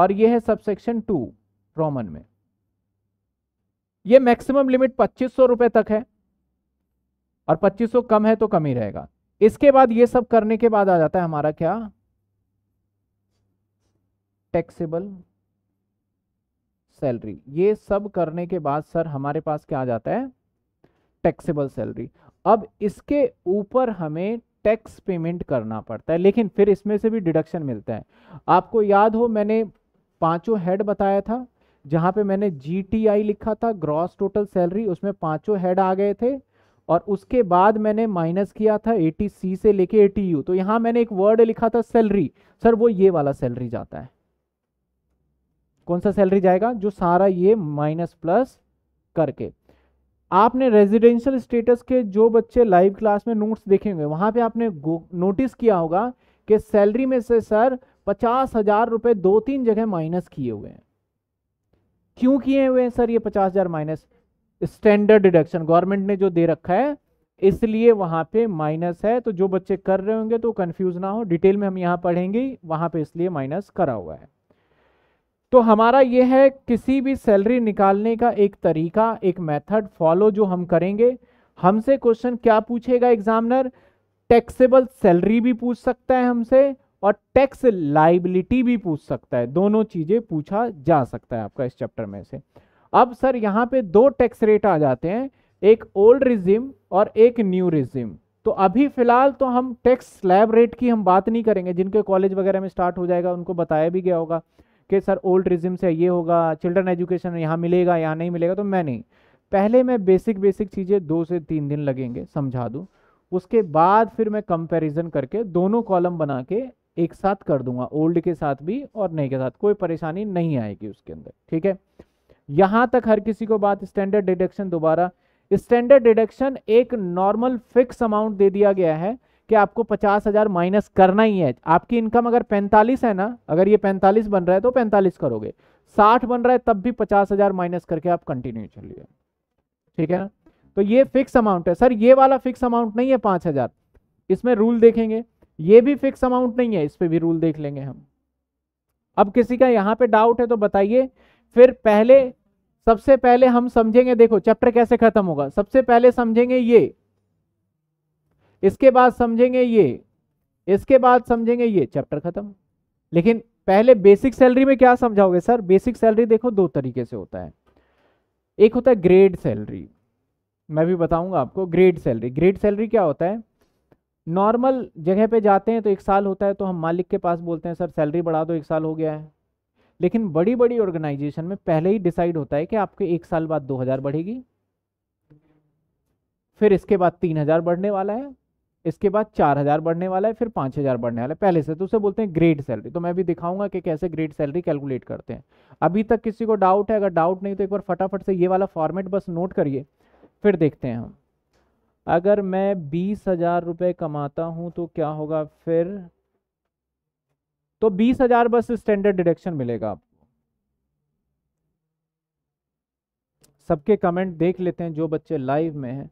और ये है सब सेक्शन टू रोमन में ये मैक्सिमम लिमिट पच्चीस सौ रुपए तक है और पच्चीस सौ कम है तो कम ही रहेगा इसके बाद ये सब करने के बाद आ जाता है हमारा क्या टैक्सेबल सैलरी ये सब करने के बाद सर हमारे पास क्या आ जाता है टैक्सेबल सैलरी अब इसके ऊपर हमें टैक्स पेमेंट करना पड़ता है लेकिन फिर इसमें से भी डिडक्शन मिलता है आपको याद हो मैंने पांचों हेड बताया था जहां पे मैंने जीटीआई लिखा था ग्रॉस टोटल सैलरी उसमें पांचों हेड आ गए थे और उसके बाद मैंने माइनस किया था एटी सी से लेके एटी यू तो यहां मैंने एक वर्ड लिखा था सैलरी सर वो ये वाला सैलरी जाता है कौन सा सैलरी जाएगा जो सारा ये माइनस प्लस करके आपने रेजिडेंशियल स्टेटस के जो बच्चे लाइव क्लास में नोट्स देखेंगे वहाँ पे आपने नोटिस किया होगा कि सैलरी में से सर पचास हज़ार रुपये दो तीन जगह माइनस किए हुए हैं क्यों किए हुए हैं सर ये पचास हज़ार माइनस स्टैंडर्ड डिडक्शन गवर्नमेंट ने जो दे रखा है इसलिए वहाँ पे माइनस है तो जो बच्चे कर रहे होंगे तो कंफ्यूज ना हो डिटेल में हम यहाँ पढ़ेंगे वहाँ पे इसलिए माइनस करा हुआ है तो हमारा ये है किसी भी सैलरी निकालने का एक तरीका एक मेथड फॉलो जो हम करेंगे हमसे क्वेश्चन क्या पूछेगा एग्जामिनर टैक्सेबल सैलरी भी पूछ सकता है हमसे और टैक्स लाइबिलिटी भी पूछ सकता है दोनों चीज़ें पूछा जा सकता है आपका इस चैप्टर में से अब सर यहाँ पे दो टैक्स रेट आ जाते हैं एक ओल्ड रिजिम और एक न्यू रिजिम तो अभी फिलहाल तो हम टैक्स स्लैब रेट की हम बात नहीं करेंगे जिनके कॉलेज वगैरह में स्टार्ट हो जाएगा उनको बताया भी गया होगा कि सर ओल्ड रिजिम से ये होगा चिल्ड्रन एजुकेशन यहाँ मिलेगा यहाँ नहीं मिलेगा तो मैं नहीं पहले मैं बेसिक बेसिक चीज़ें दो से तीन दिन लगेंगे समझा दूँ उसके बाद फिर मैं कंपेरिजन करके दोनों कॉलम बना के एक साथ कर दूंगा ओल्ड के साथ भी और नए के साथ कोई परेशानी नहीं आएगी उसके अंदर ठीक है यहां तक हर किसी को बात स्टैंडर्ड डिडक्शन दोबारा स्टैंडर्ड डिडक्शन एक नॉर्मल फिक्स अमाउंट दे दिया गया है कि आपको पचास हजार माइनस करना ही है आपकी इनकम अगर पैंतालीस है ना अगर ये पैंतालीस बन रहा है तो पैंतालीस करोगे साठ बन रहा है तब भी पचास हजार माइनस करके आप कंटिन्यू चलिए ठीक है ना तो ये फिक्स अमाउंट है सर ये वाला फिक्स अमाउंट नहीं है पांच हजार इसमें रूल देखेंगे ये भी फिक्स अमाउंट नहीं है इस पर भी रूल देख लेंगे हम अब किसी का यहाँ पे डाउट है तो बताइए फिर पहले सबसे पहले हम समझेंगे देखो चैप्टर कैसे खत्म होगा सबसे पहले समझेंगे ये इसके बाद समझेंगे ये इसके बाद समझेंगे ये चैप्टर खत्म लेकिन पहले बेसिक सैलरी में क्या समझाओगे सर बेसिक सैलरी देखो दो तरीके से होता है एक होता है ग्रेड सैलरी मैं भी बताऊंगा आपको ग्रेड सैलरी ग्रेड सैलरी क्या होता है नॉर्मल जगह पे जाते हैं तो एक साल होता है तो हम मालिक के पास बोलते हैं सर सैलरी बढ़ा दो एक साल हो गया है लेकिन बड़ी बड़ी ऑर्गेनाइजेशन में पहले ही डिसाइड होता है कि आपके एक साल बाद दो हज़ार बढ़ेगी फिर इसके बाद तीन हज़ार बढ़ने वाला है इसके बाद चार हज़ार बढ़ने वाला है फिर पांच हज़ार बढ़ने वाला है पहले से तो उसे बोलते हैं ग्रेड सैलरी तो मैं भी दिखाऊंगा कि कैसे ग्रेड सैलरी कैलकुलेट करते हैं अभी तक किसी को डाउट है अगर डाउट नहीं तो एक बार फटाफट से ये वाला फॉर्मेट बस नोट करिए फिर देखते हैं हम अगर मैं बीस हज़ार रुपए कमाता हूँ तो क्या होगा फिर तो बीस हज़ार बस स्टैंडर्ड डिडक्शन मिलेगा आपको सबके कमेंट देख लेते हैं जो बच्चे लाइव में हैं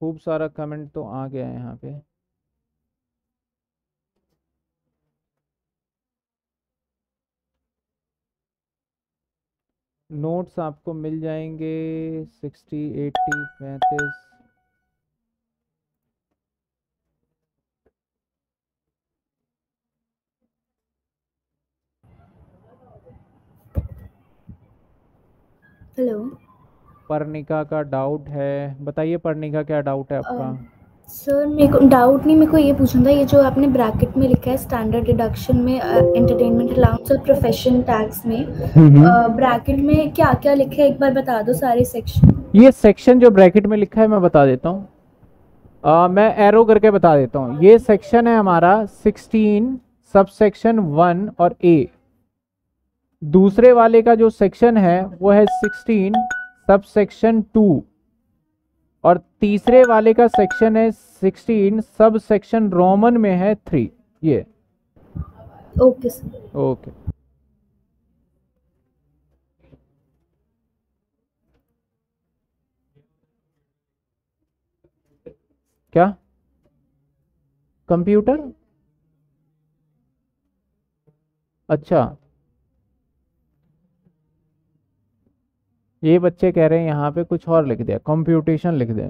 खूब सारा कमेंट तो आ गया है यहाँ पे नोट्स आपको मिल जाएंगे सिक्सटी एट्टी पैंतीस हेलो पर्णिका का डाउट है बताइए पर्णिका क्या डाउट है आपका सर मेरे को डाउट नहीं मेरे को ये पूछना था ये जो आपने ब्रैकेट में लिखा है स्टैंडर्ड डिडक्शन में एंटरटेनमेंट अलाउंस और प्रोफेशन टैक्स में ब्रैकेट में क्या क्या लिखा है एक बार बता दो सारे सेक्शन ये सेक्शन जो ब्रैकेट में लिखा है मैं बता देता हूँ मैं एरो करके बता देता हूँ ये सेक्शन है हमारा सिक्सटीन सब सेक्शन वन और ए दूसरे वाले का जो सेक्शन है वो है सिक्सटीन सब सेक्शन टू और तीसरे वाले का सेक्शन है सिक्सटीन सब सेक्शन रोमन में है थ्री ये ओके सर ओके क्या कंप्यूटर अच्छा ये बच्चे कह रहे हैं यहाँ पे कुछ और लिख दिया कंप्यूटेशन लिख दें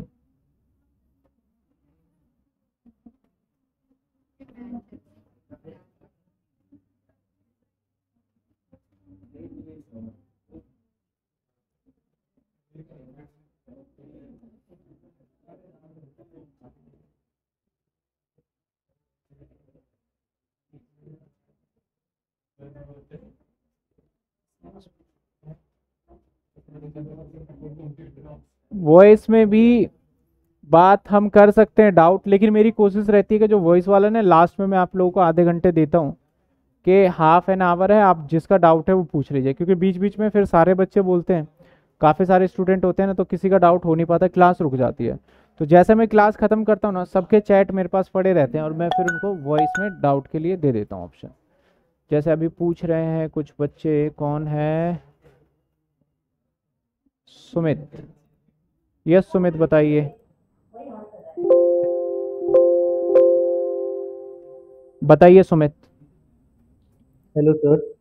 वॉइस में भी बात हम कर सकते हैं डाउट लेकिन मेरी कोशिश रहती है कि जो वॉइस वाला ना लास्ट में मैं आप लोगों को आधे घंटे देता हूँ कि हाफ एन आवर है आप जिसका डाउट है वो पूछ लीजिए क्योंकि बीच बीच में फिर सारे बच्चे बोलते हैं काफ़ी सारे स्टूडेंट होते हैं ना तो किसी का डाउट हो नहीं पाता क्लास रुक जाती है तो जैसे मैं क्लास ख़त्म करता हूँ ना सबके चैट मेरे पास पड़े रहते हैं और मैं फिर उनको वॉइस में डाउट के लिए दे देता हूँ ऑप्शन जैसे अभी पूछ रहे हैं कुछ बच्चे कौन है सुमित यस सुमित बताइए बताइए सुमित हेलो सर